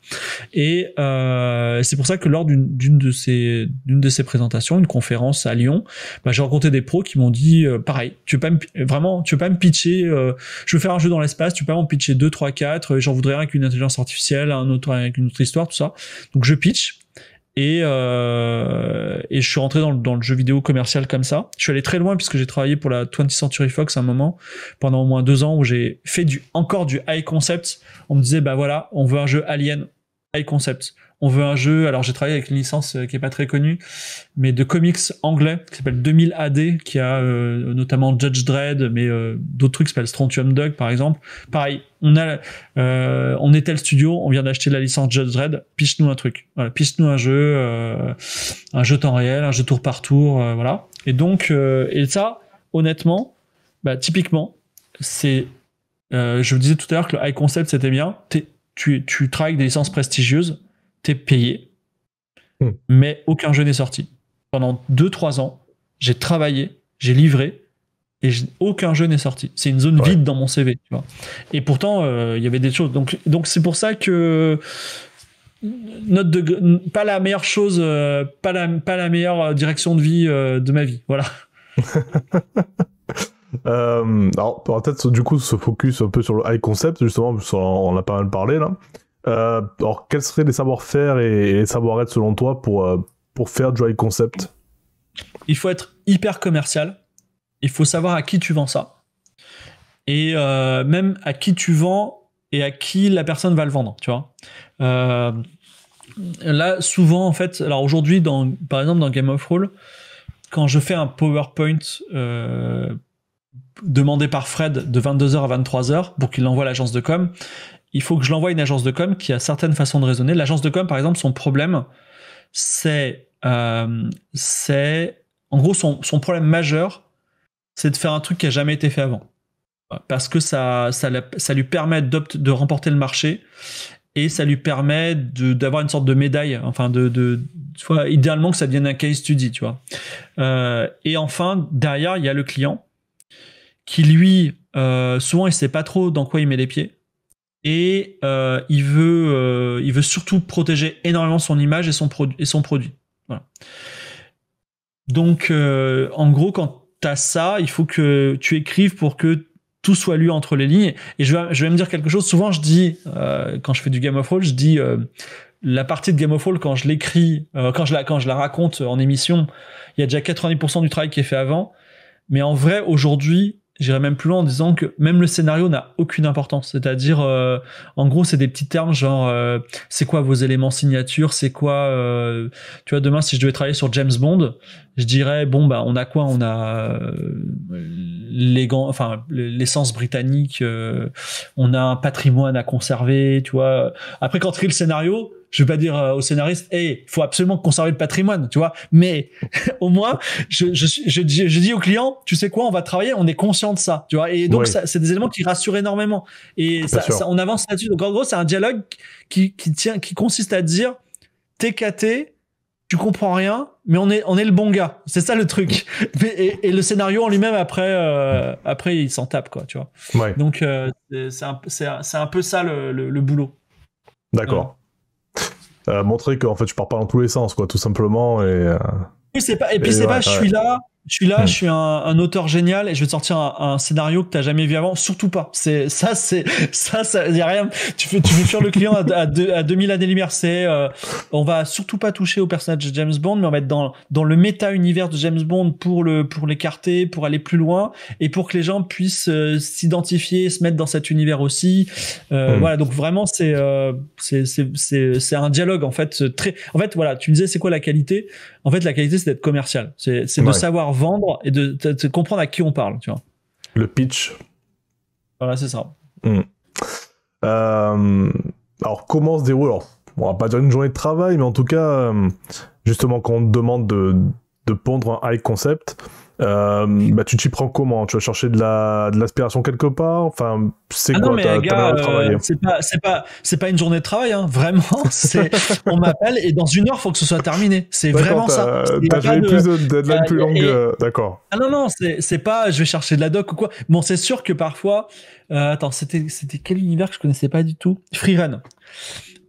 Et euh, c'est pour ça que lors d'une de ces d'une de ces présentations, une conférence à Lyon, bah, j'ai rencontré des pros qui m'ont dit euh, pareil, tu veux pas me, vraiment, tu veux pas me pitcher, je veux faire un jeu dans l'espace, tu peux pas me pitcher 2 3 4, j'en voudrais un avec une intelligence artificielle, un autre avec une autre histoire, tout ça. Donc je pitch euh, et, je suis rentré dans le, jeu vidéo commercial comme ça. Je suis allé très loin puisque j'ai travaillé pour la 20th Century Fox à un moment, pendant au moins deux ans, où j'ai fait du, encore du high concept. On me disait, bah voilà, on veut un jeu Alien high concept on veut un jeu. Alors j'ai travaillé avec une licence euh, qui est pas très connue, mais de comics anglais qui s'appelle 2000 AD, qui a euh, notamment Judge Dredd, mais euh, d'autres trucs qui s'appellent Strontium Dog par exemple. Pareil, on a, on est tel studio, on vient d'acheter la licence Judge Dredd, piche-nous un truc. Voilà, piche-nous un jeu, un jeu temps réel, un jeu tour par tour, voilà. Et donc, et ça, honnêtement, bah, typiquement, c'est, je vous disais tout à l'heure que le high concept c'était bien. Tu, tu travailles avec des licences prestigieuses payé, hmm. mais aucun jeu n'est sorti. Pendant 2-3 ans, j'ai travaillé, j'ai livré, et aucun jeu n'est sorti. C'est une zone vide dans mon CV, vois. Et pourtant, euh, il y avait des choses. Donc, c'est pour ça que note pas la meilleure chose, euh, pas la meilleure euh, direction de vie de ma vie, voilà. alors, peut-être du coup se focus un peu sur le high concept, justement, on a pas mal parlé là. Euh, alors, quels seraient les savoir-faire et les savoir-être selon toi pour, euh, pour faire Joy Concept Il faut être hyper commercial. Il faut savoir à qui tu vends ça. Et euh, même à qui tu vends et à qui la personne va le vendre, tu vois. là, souvent, en fait, alors aujourd'hui, par exemple, dans Game of Roll, quand je fais un PowerPoint demandé par Fred de 22h à 23h pour qu'il l'envoie à l'agence de com, il faut que je l'envoie à une agence de com qui a certaines façons de raisonner. L'agence de com, par exemple, son problème, c'est. Euh, en gros, son, problème majeur, c'est de faire un truc qui n'a jamais été fait avant. Parce que ça, ça, lui permet de remporter le marché et ça lui permet d'avoir une sorte de médaille, enfin de, idéalement que ça devienne un case study, tu vois. Euh, et enfin, derrière, il y a le client qui lui, euh, souvent, il ne sait pas trop dans quoi il met les pieds et euh, il veut euh, il veut surtout protéger énormément son image et son, son produit. Donc euh, en gros quand tu as ça, il faut que tu écrives pour que tout soit lu entre les lignes. Et je vais, je vais me dire quelque chose. Souvent, je dis, quand je fais du Game of Thrones, je dis la partie de Game of Thrones, quand je l'écris, quand, je la, quand je la raconte en émission, il y a déjà 90% du travail qui est fait avant. Mais en vrai, aujourd'hui, j'irais même plus loin en disant que même le scénario n'a aucune importance. C'est-à-dire, euh, en gros, c'est des petits termes genre, euh, c'est quoi vos éléments signature, c'est quoi, euh, tu vois, demain si je devais travailler sur James Bond, je dirais bon bah on a quoi, on a les gants, enfin l'essence britannique, on a un patrimoine à conserver, tu vois. Après quand tu le scénario, je veux pas dire euh, au scénariste, hey, faut absolument conserver le patrimoine, tu vois. Mais au moins, je, je, je, je, dis au client, tu sais quoi, on va travailler, on est conscient de ça, tu vois. Et donc, ça c'est des éléments qui rassurent énormément. Et ça, on avance là-dessus. Donc, en gros, c'est un dialogue qui, qui tient, qui consiste à dire, TKT, tu comprends rien, mais on est, on est le bon gars. C'est ça le truc. Et, le scénario en lui-même, après, euh, après, il s'en tape, quoi, tu vois. Donc, euh, c'est un, un, peu ça le boulot. D'accord. Euh, montrer qu'en fait, je pars pas dans tous les sens, quoi, tout simplement. Et, et euh, puis c'est pas, et puis c'est pas, je suis là, je suis là, hmm. je suis un, un, auteur génial et je vais te sortir un, scénario que t'as jamais vu avant. Surtout pas. C'est ça, c'est ça, ça y a rien. Tu fais, tu veux fuir le client à, à, à 2000 années lumière. C'est, euh, on va surtout pas toucher au personnage de James Bond, mais on va être dans dans le méta univers de James Bond pour le pour l'écarter, pour aller plus loin et pour que les gens puissent euh, s'identifier, se mettre dans cet univers aussi. Euh, hmm. Voilà. Donc vraiment, c'est c'est c'est c'est un dialogue en fait très. En fait, voilà. Tu me disais, c'est quoi la qualité en fait, la qualité, c'est d'être commercial. C'est de savoir vendre et de, comprendre à qui on parle, tu vois. Le pitch. Voilà, c'est ça. Hmm. Euh, alors, comment se déroule alors, On va pas dire une journée de travail, mais en tout cas, euh, justement, quand on te demande de pondre un high concept, euh, bah, tu t'y prends comment Tu vas chercher de la de l'aspiration quelque part Enfin, c'est ah quoi ta, manière euh, C'est pas c'est pas c'est pas une journée de travail, hein. vraiment. on m'appelle et dans une heure, il faut que ce soit terminé. C'est vraiment ça. T'as jamais plus de deadline bah, plus longue, euh, d'accord. Ah non non, c'est pas je vais chercher de la doc ou quoi. Bon, c'est sûr que parfois, attends, c'était c'était quel univers que je connaissais pas du tout Free Run.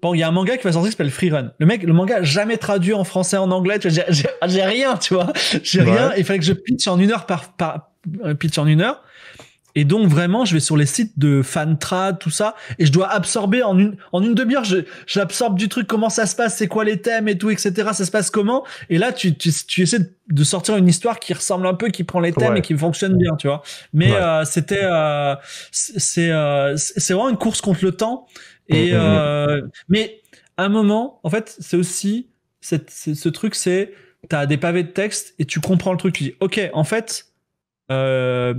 Bon, il y a un manga qui va sortir qui s'appelle Free Run. Le mec, le manga jamais traduit en français, en anglais. J'ai rien, tu vois. J'ai rien. Il fallait que je pitch en une heure par, euh, pitch en une heure. Et donc vraiment, je vais sur les sites de Fantra, tout ça, et je dois absorber en une en une demi-heure, j'absorbe du truc, comment ça se passe, c'est quoi les thèmes et tout, etc. Ça se passe comment Et là, tu, tu, tu essaies de sortir une histoire qui ressemble un peu, qui prend les thèmes et qui fonctionne bien, tu vois. Mais euh, c'était euh, c'est euh, c'est vraiment une course contre le temps. Mmh, et mmh, mmh. mais à un moment, en fait, c'est aussi cette, ce truc, c'est t'as des pavés de texte et tu comprends le truc. Tu dis, ok, en fait. Euh,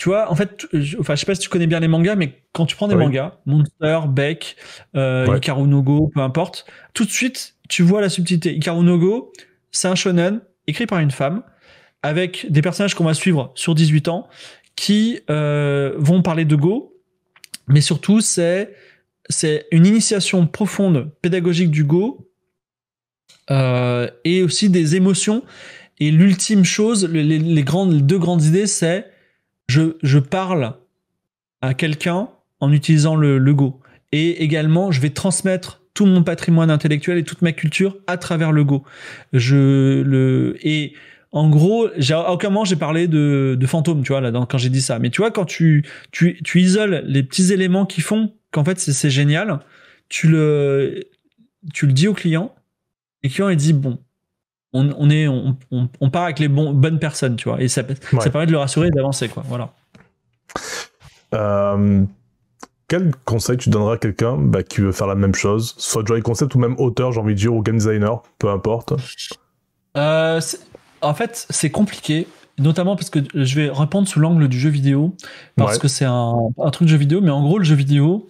tu vois, en fait, je, enfin, je sais pas si tu connais bien les mangas, mais quand tu prends des mangas, Monster, Beck, euh, peu importe, tout de suite, tu vois la subtilité. Hikaru c'est un shonen écrit par une femme avec des personnages qu'on va suivre sur 18 ans qui euh, vont parler de Go, mais surtout, c'est c'est une initiation profonde pédagogique du Go euh, et aussi des émotions. Et l'ultime chose, grandes, les deux grandes idées, c'est je, parle à quelqu'un en utilisant le, Go. Et également, je vais transmettre tout mon patrimoine intellectuel et toute ma culture à travers le Go. Je le et en gros, à aucun moment j'ai parlé de, fantômes, tu vois, là, quand j'ai dit ça. Mais tu vois, quand tu, isoles les petits éléments qui font qu'en fait c'est génial, tu le, tu le dis au client, et le client il dit bon, on, on est, on, on, part avec les bonnes personnes, tu vois. Et ça, ça permet de le rassurer et d'avancer, quoi. Voilà. Euh, quel conseil tu donneras à quelqu'un bah, qui veut faire la même chose, soit joy concept ou même auteur, j'ai envie de dire, ou game designer, peu importe euh, En fait, c'est compliqué, notamment parce que je vais répondre sous l'angle du jeu vidéo, parce que c'est un, truc de jeu vidéo, mais en gros, le jeu vidéo,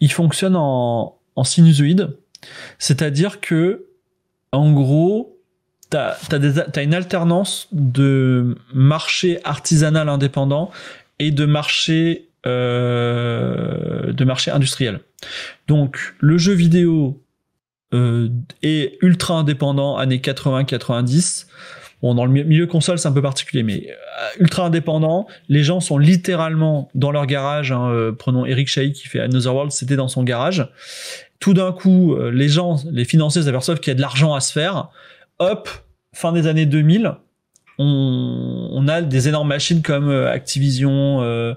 il fonctionne en, en sinusoïde, c'est-à-dire que, en gros, t'as as, une alternance de marché artisanal indépendant et de marché euh, de industriel. Donc le jeu vidéo euh, est ultra indépendant années 80-90. Bon, dans le milieu console, c'est un peu particulier, mais euh, ultra indépendant. Les gens sont littéralement dans leur garage. Hein, prenons Eric shay qui fait Another World, c'était dans son garage. Tout d'un coup, les gens, les financiers s'aperçoivent qu'il y a de l'argent à se faire hop, fin des années 2000, on, a des énormes machines comme euh, Activision, euh,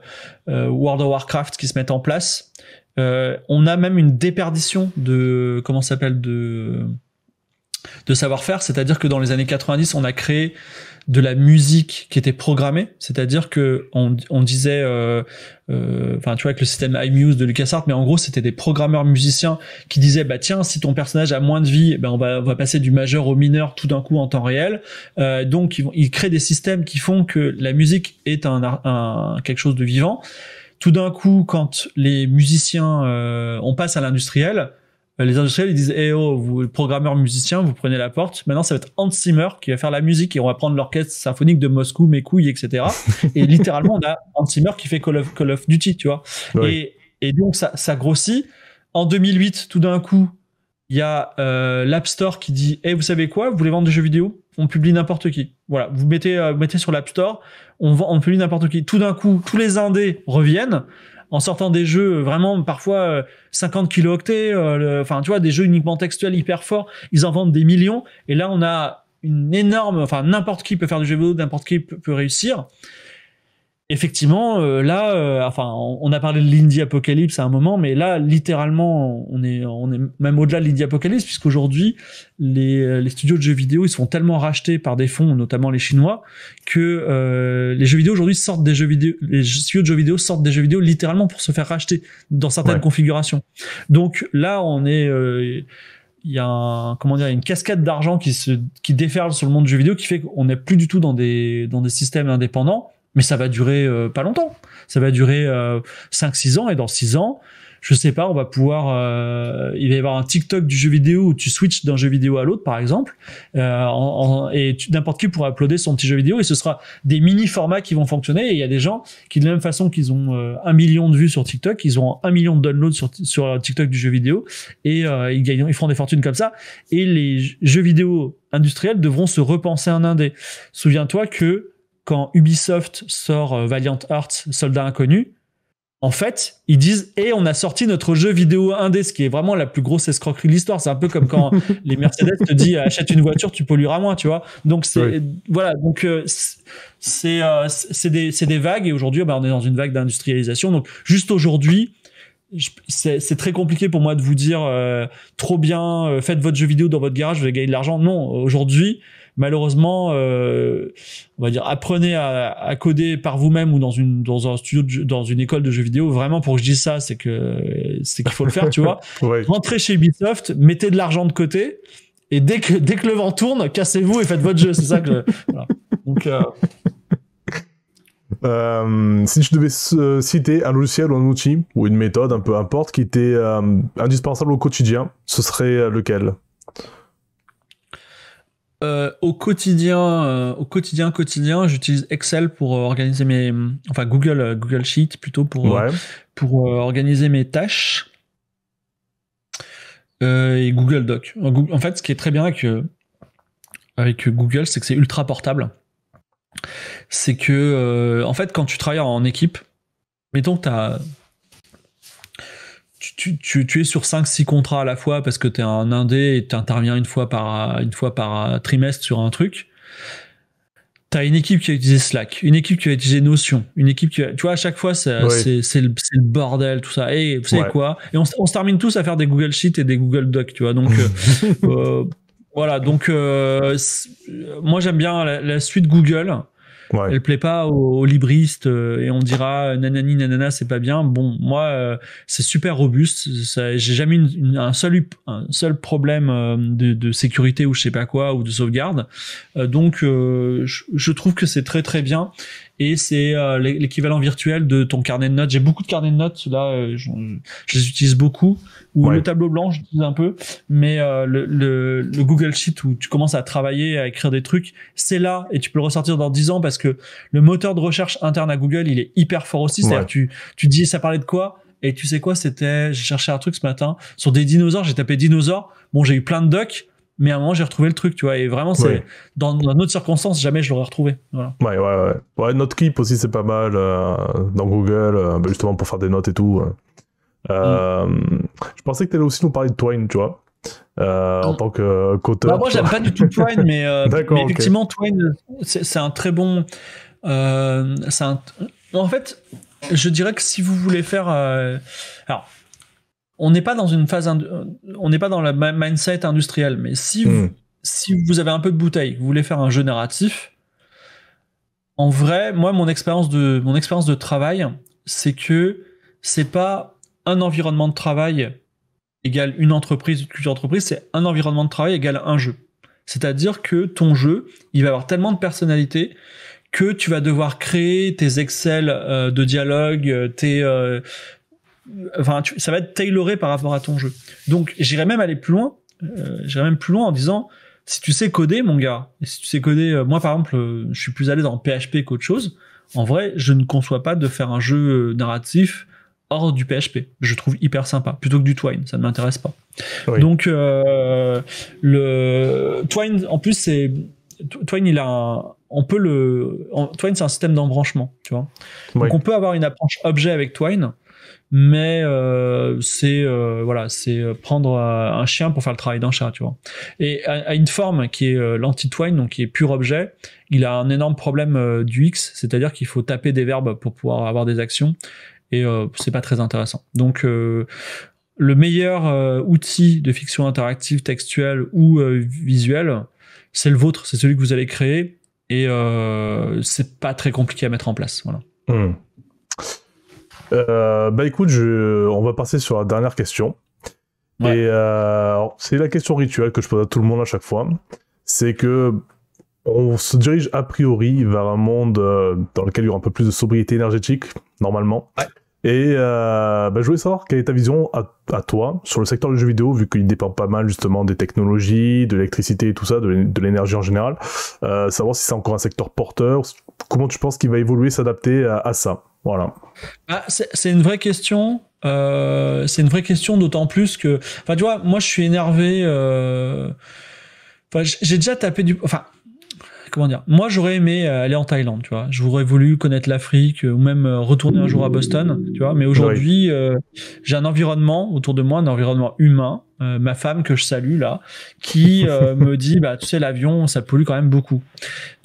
euh, World of Warcraft qui se mettent en place. on a même une déperdition de comment s'appelle de de savoir-faire, c'est-à-dire que dans les années 90, on a créé de la musique qui était programmée, c'est-à-dire que on, on disait, euh, euh, enfin tu vois avec le système iMuse de LucasArts, mais en gros c'était des programmeurs musiciens qui disaient bah tiens si ton personnage a moins de vie, eh ben on va, on va passer du majeur au mineur tout d'un coup en temps réel. Euh, donc ils, ils, créent des systèmes qui font que la musique est un quelque chose de vivant. Tout d'un coup quand les musiciens, on passe à l'industriel, euh, les industriels ils disent eh oh vous programmeur musicien vous prenez la porte maintenant ça va être Hans Zimmer qui va faire la musique et on va prendre l'orchestre symphonique de Moscou mes couilles etc et littéralement on a Hans qui fait Call of, Call of Duty tu vois et, donc ça, ça grossit en 2008 tout d'un coup il y a euh, l'App Store qui dit eh vous savez quoi vous voulez vendre des jeux vidéo on publie n'importe qui voilà vous mettez euh, mettez sur l'App Store on vend on publie n'importe qui tout d'un coup tous les indés reviennent en sortant des jeux euh, vraiment parfois 50 euh, kilooctets, euh, enfin tu vois des jeux uniquement textuels hyper forts, ils en vendent des millions et là on a une énorme, enfin n'importe qui peut faire du jeu vidéo, n'importe qui peut réussir effectivement, euh, là, euh, enfin, on, a parlé de l'indie apocalypse à un moment, mais là, littéralement, on est, on est même au-delà de l'indie apocalypse, puisqu'aujourd'hui, les, euh, les studios de jeux vidéo, ils sont tellement rachetés par des fonds, notamment les Chinois, que les jeux vidéo aujourd'hui sortent des jeux vidéo, les studios de jeux vidéo sortent des jeux vidéo littéralement pour se faire racheter dans certaines configurations. Donc là, on est il y a comment dire, une cascade d'argent qui se qui déferle sur le monde du jeu vidéo qui fait qu'on n'est plus du tout dans des dans des systèmes indépendants mais ça va durer euh, pas longtemps. Ça va durer 5-6 euh, ans et dans 6 ans, je sais pas, on va pouvoir, euh, il va y avoir un TikTok du jeu vidéo où tu switches d'un jeu vidéo à l'autre, par exemple, et n'importe qui pourra uploader son petit jeu vidéo et ce sera des mini formats qui vont fonctionner. Et il y a des gens qui, de la même façon qu'ils ont un million de vues sur TikTok, ils ont un million de downloads sur, sur TikTok du jeu vidéo et ils gagnent, ils feront des fortunes comme ça. Et les jeux vidéo industriels devront se repenser un indé. Souviens-toi que quand Ubisoft sort euh, Valiant Hearts, Soldat Inconnu, en fait, ils disent et eh, on a sorti notre jeu vidéo indé, ce qui est vraiment la plus grosse escroquerie de l'histoire. C'est un peu comme quand les Mercedes te disent euh, achète une voiture, tu pollueras moins, tu vois. Donc c'est voilà, donc euh, c'est des, vagues et aujourd'hui bah, on est dans une vague d'industrialisation. Donc juste aujourd'hui, c'est très compliqué pour moi de vous dire trop bien, faites votre jeu vidéo dans votre garage, vous allez gagner de l'argent. Non, aujourd'hui, malheureusement, euh, on va dire, apprenez à, coder par vous-même ou dans une dans un studio, dans une école de jeux vidéo. Vraiment, pour que je dise ça, c'est que c'est qu'il faut le faire, tu vois. Rentrez chez Ubisoft, mettez de l'argent de côté, et dès que dès que le vent tourne, cassez-vous et faites votre jeu. C'est ça que. Euh, euh, si je devais citer un logiciel ou un outil ou une méthode, un peu importe, qui était indispensable au quotidien, ce serait lequel euh, au quotidien, euh, au quotidien, quotidien, j'utilise Excel pour euh, organiser mes, enfin Google, Google Sheet plutôt pour pour organiser mes tâches et Google Doc. En fait, ce qui est très bien avec avec Google, c'est que c'est ultra portable. C'est que en fait, quand tu travailles en équipe, mettons que tu as tu, es sur 5-6 contrats à la fois parce que tu es un indé et tu interviens une fois, par, une fois par euh, trimestre sur un truc. Tu as une équipe qui va utiliser Slack, une équipe qui a utiliser Notion, une équipe qui Tu vois, à chaque fois, c'est le, bordel, tout ça. Et vous savez quoi Et on, se termine tous à faire des Google Sheets et des Google Docs, tu vois. Donc, euh, euh, voilà. Donc, moi, j'aime bien la, suite Google. Ouais. Elle plaît pas aux, libristes euh, et on dira euh, nanani nanana c'est pas bien. Bon moi euh, c'est super robuste. J'ai jamais une, un seul un seul problème de, de, sécurité ou je sais pas quoi ou de sauvegarde. donc je, je, trouve que c'est très très bien et c'est euh, l'équivalent virtuel de ton carnet de notes. J'ai beaucoup de carnets de notes là, euh, je, les utilise beaucoup. Ou le tableau blanc, je j'utilise un peu, mais euh, le, Google Sheet où tu commences à travailler, à écrire des trucs, c'est là et tu peux le ressortir dans 10 ans parce que le moteur de recherche interne à Google, il est hyper fort aussi. C'est-à-dire tu tu dis ça parlait de quoi et tu sais quoi, c'était j'ai cherché un truc ce matin sur des dinosaures, j'ai tapé dinosaures. Bon, j'ai eu plein de docs mais à un moment j'ai retrouvé le truc tu vois et vraiment c'est dans, d'autres circonstances jamais je l'aurais retrouvé voilà. ouais ouais ouais, ouais clip aussi c'est pas mal euh, dans Google euh, bah, justement pour faire des notes et tout hein. euh, je pensais que t'allais aussi nous parler de Twine tu vois en ah. tant que qu'auteur bah, moi j'aime pas du tout Twine mais, mais effectivement Twine c'est un très bon un... en fait je dirais que si vous voulez faire alors on n'est pas dans une phase, on n'est pas dans la mindset industrielle, mais si, vous, hmm. si vous avez un peu de bouteille, vous voulez faire un jeu narratif, en vrai, moi, mon expérience de, mon expérience de travail, c'est que c'est pas un environnement de travail égale une entreprise, une culture d'entreprise, c'est un environnement de travail égale un jeu. C'est-à-dire que ton jeu, il va avoir tellement de personnalité que tu vas devoir créer tes Excel euh, de dialogue, euh, tes, euh, enfin, ça va être tailoré par rapport à ton jeu. Donc, j'irais même aller plus loin. Euh, j'irais même plus loin en disant, si tu sais coder, mon gars, si tu sais coder, euh, moi par exemple, euh, je suis plus allé dans PHP qu'autre chose. En vrai, je ne conçois pas de faire un jeu narratif hors du PHP. Je trouve hyper sympa, plutôt que du Twine, ça ne m'intéresse pas. Donc, le Twine, en plus, c'est Twine, il a un, on peut le, Twine, c'est un système d'embranchement, tu vois. Donc, on peut avoir une approche objet avec Twine mais euh, c'est euh, voilà, c'est euh, prendre un chien pour faire le travail d'un chat, tu vois. Et à, une forme qui est l'anti-twine, donc qui est pur objet, il a un énorme problème du X, c'est-à-dire qu'il faut taper des verbes pour pouvoir avoir des actions, et c'est pas très intéressant. Donc le meilleur outil de fiction interactive textuelle ou visuelle, c'est le vôtre, c'est celui que vous allez créer, et c'est pas très compliqué à mettre en place. Voilà. Hmm. Euh, bah écoute, on va passer sur la dernière question. Et euh, c'est la question rituelle que je pose à tout le monde à chaque fois. C'est que on se dirige a priori vers un monde euh, dans lequel il y aura un peu plus de sobriété énergétique, normalement. Et bah, je voulais savoir quelle est ta vision à, toi sur le secteur du jeu vidéo, vu qu'il dépend pas mal justement des technologies, de l'électricité et tout ça, de l'énergie en général. savoir si c'est encore un secteur porteur, comment tu penses qu'il va évoluer, s'adapter à ça. Voilà. Ah, c'est une vraie question. Euh, c'est une vraie question, d'autant plus que. Enfin, tu vois, moi, je suis énervé. Euh, enfin, j'ai déjà tapé du. Enfin. Comment dire Moi, j'aurais aimé euh, aller en Thaïlande, tu vois. J'aurais voulu connaître l'Afrique ou même retourner un jour à Boston, tu vois. Mais aujourd'hui, j'ai un environnement autour de moi, un environnement humain, euh, ma femme que je salue là, qui euh, me dit bah tu sais l'avion ça pollue quand même beaucoup.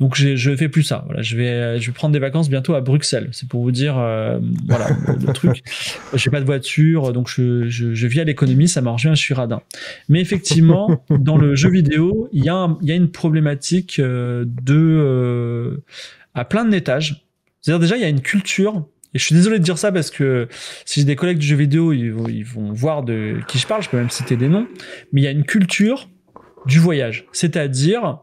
Donc je fais plus ça. Voilà, je vais je vais prendre des vacances bientôt à Bruxelles. C'est pour vous dire euh, voilà le truc. J'ai pas de voiture donc je, je, je vis à l'économie, ça marche bien, je suis radin. Mais effectivement dans le jeu vidéo il y a il y a une problématique de à plein de C'est-à-dire déjà il y a une culture et je suis désolé de dire ça parce que si j'ai des collègues du jeux vidéo, ils, vont voir de qui je parle, je peux même citer des noms, mais il y a une culture du voyage. C'est-à-dire,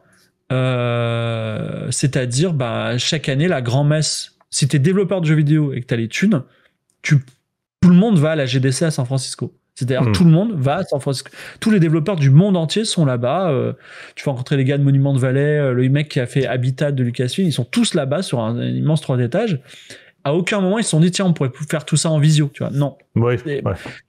euh, c'est-à-dire, bah, chaque année, la grand-messe, si es développeur de jeux vidéo et que as les thunes, tu, tout le monde va à la GDC à San Francisco. C'est-à-dire hmm. tout le monde va à San Francisco. Tous les développeurs du monde entier sont là-bas. Euh, tu vas rencontrer les gars de Monument de Valais, euh, le mec qui a fait Habitat de Lucasfilm, ils sont tous là-bas sur un, un immense trois étages à aucun moment ils se sont dit tiens on pourrait faire tout ça en visio tu vois non il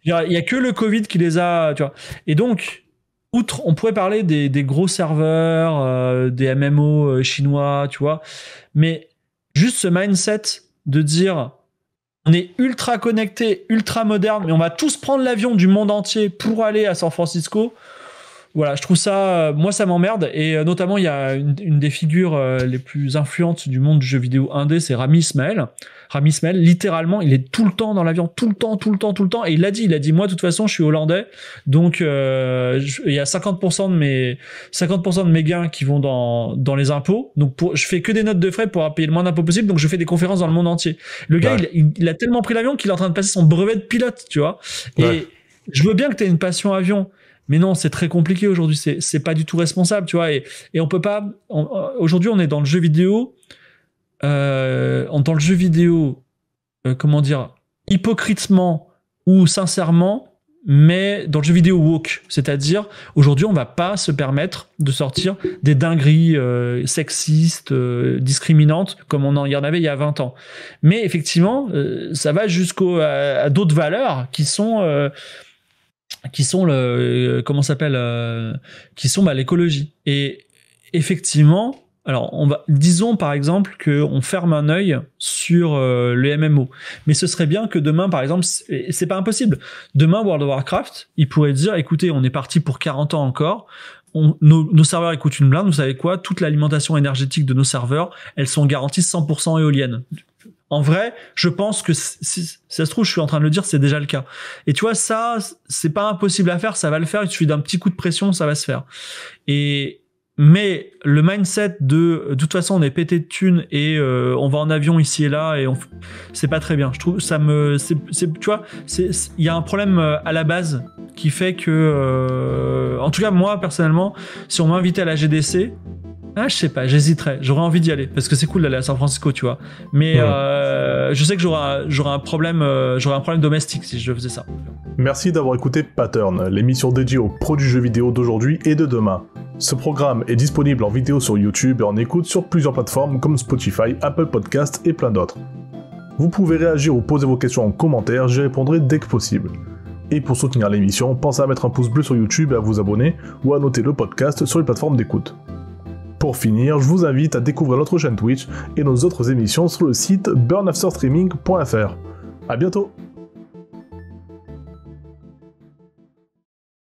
y a que le covid qui les a tu vois et donc outre on pourrait parler des, gros serveurs euh, des MMO euh, chinois tu vois mais juste ce mindset de dire on est ultra connecté ultra moderne mais on va tous prendre l'avion du monde entier pour aller à San Francisco voilà, je trouve ça, euh, moi ça m'emmerde. Et euh, notamment, il y a une, des figures euh, les plus influentes du monde du jeu vidéo indé, c'est Rami Smel Rami Smel littéralement, il est tout le temps dans l'avion, tout le temps, tout le temps, tout le temps. Et il l'a dit, il a dit, moi de toute façon, je suis hollandais, donc euh, il y a 50% de mes 50% de mes gains qui vont dans dans les impôts. Donc pour, je fais que des notes de frais pour payer le moins d'impôts possible. Donc je fais des conférences dans le monde entier. Le gars, il, a tellement pris l'avion qu'il est en train de passer son brevet de pilote, tu vois. Et je veux bien que tu aies une passion avion, mais non, c'est très compliqué aujourd'hui. C'est, pas du tout responsable, tu vois. Et, on peut pas. aujourd'hui, on est dans le jeu vidéo. Euh, dans le jeu vidéo, euh, comment dire, hypocritement ou sincèrement, mais dans le jeu vidéo woke. C'est-à-dire, aujourd'hui, on va pas se permettre de sortir des dingueries euh, sexistes, euh, discriminantes, comme on en y en avait il y a 20 ans. Mais effectivement, ça va jusqu'à à, d'autres valeurs qui sont qui sont le euh, comment s'appelle euh, qui sont bah, l'écologie et effectivement alors on va disons par exemple que on ferme un œil sur euh, le MMO mais ce serait bien que demain par exemple c'est pas impossible demain World of Warcraft il pourrait dire écoutez on est parti pour 40 ans encore on, nos, nos, serveurs écoutent une blinde, vous savez quoi Toute l'alimentation énergétique de nos serveurs, elles sont garanties 100% éoliennes. En vrai, je pense que si, ça se trouve, je suis en train de le dire, c'est déjà le cas. Et tu vois, ça, c'est pas impossible à faire, ça va le faire. Il suffit d'un petit coup de pression, ça va se faire. Et mais le mindset de de toute façon on est pété de thunes et euh, on va en avion ici et là et on c'est pas très bien. Je trouve ça me c'est tu vois c'est il y a un problème euh, à la base qui fait que euh, en tout cas moi personnellement si on m'invitait à la GDC ah, je sais pas, j'hésiterai. J'aurais envie d'y aller parce que c'est cool d'aller à San Francisco, tu vois. Mais euh, je sais que j'aurais un problème, euh, un problème domestique si je faisais ça. Merci d'avoir écouté Pattern, l'émission dédiée aux produits jeux vidéo d'aujourd'hui et de demain. Ce programme est disponible en vidéo sur YouTube et en écoute sur plusieurs plateformes comme Spotify, Apple Podcast et plein d'autres. Vous pouvez réagir ou poser vos questions en commentaire, j'y répondrai dès que possible. Et pour soutenir l'émission, pensez à mettre un pouce bleu sur YouTube et à vous abonner ou à noter le podcast sur les plateformes d'écoute. Pour finir, je vous invite à découvrir notre chaîne Twitch et nos autres émissions sur le site burnafterstreaming.fr. A bientôt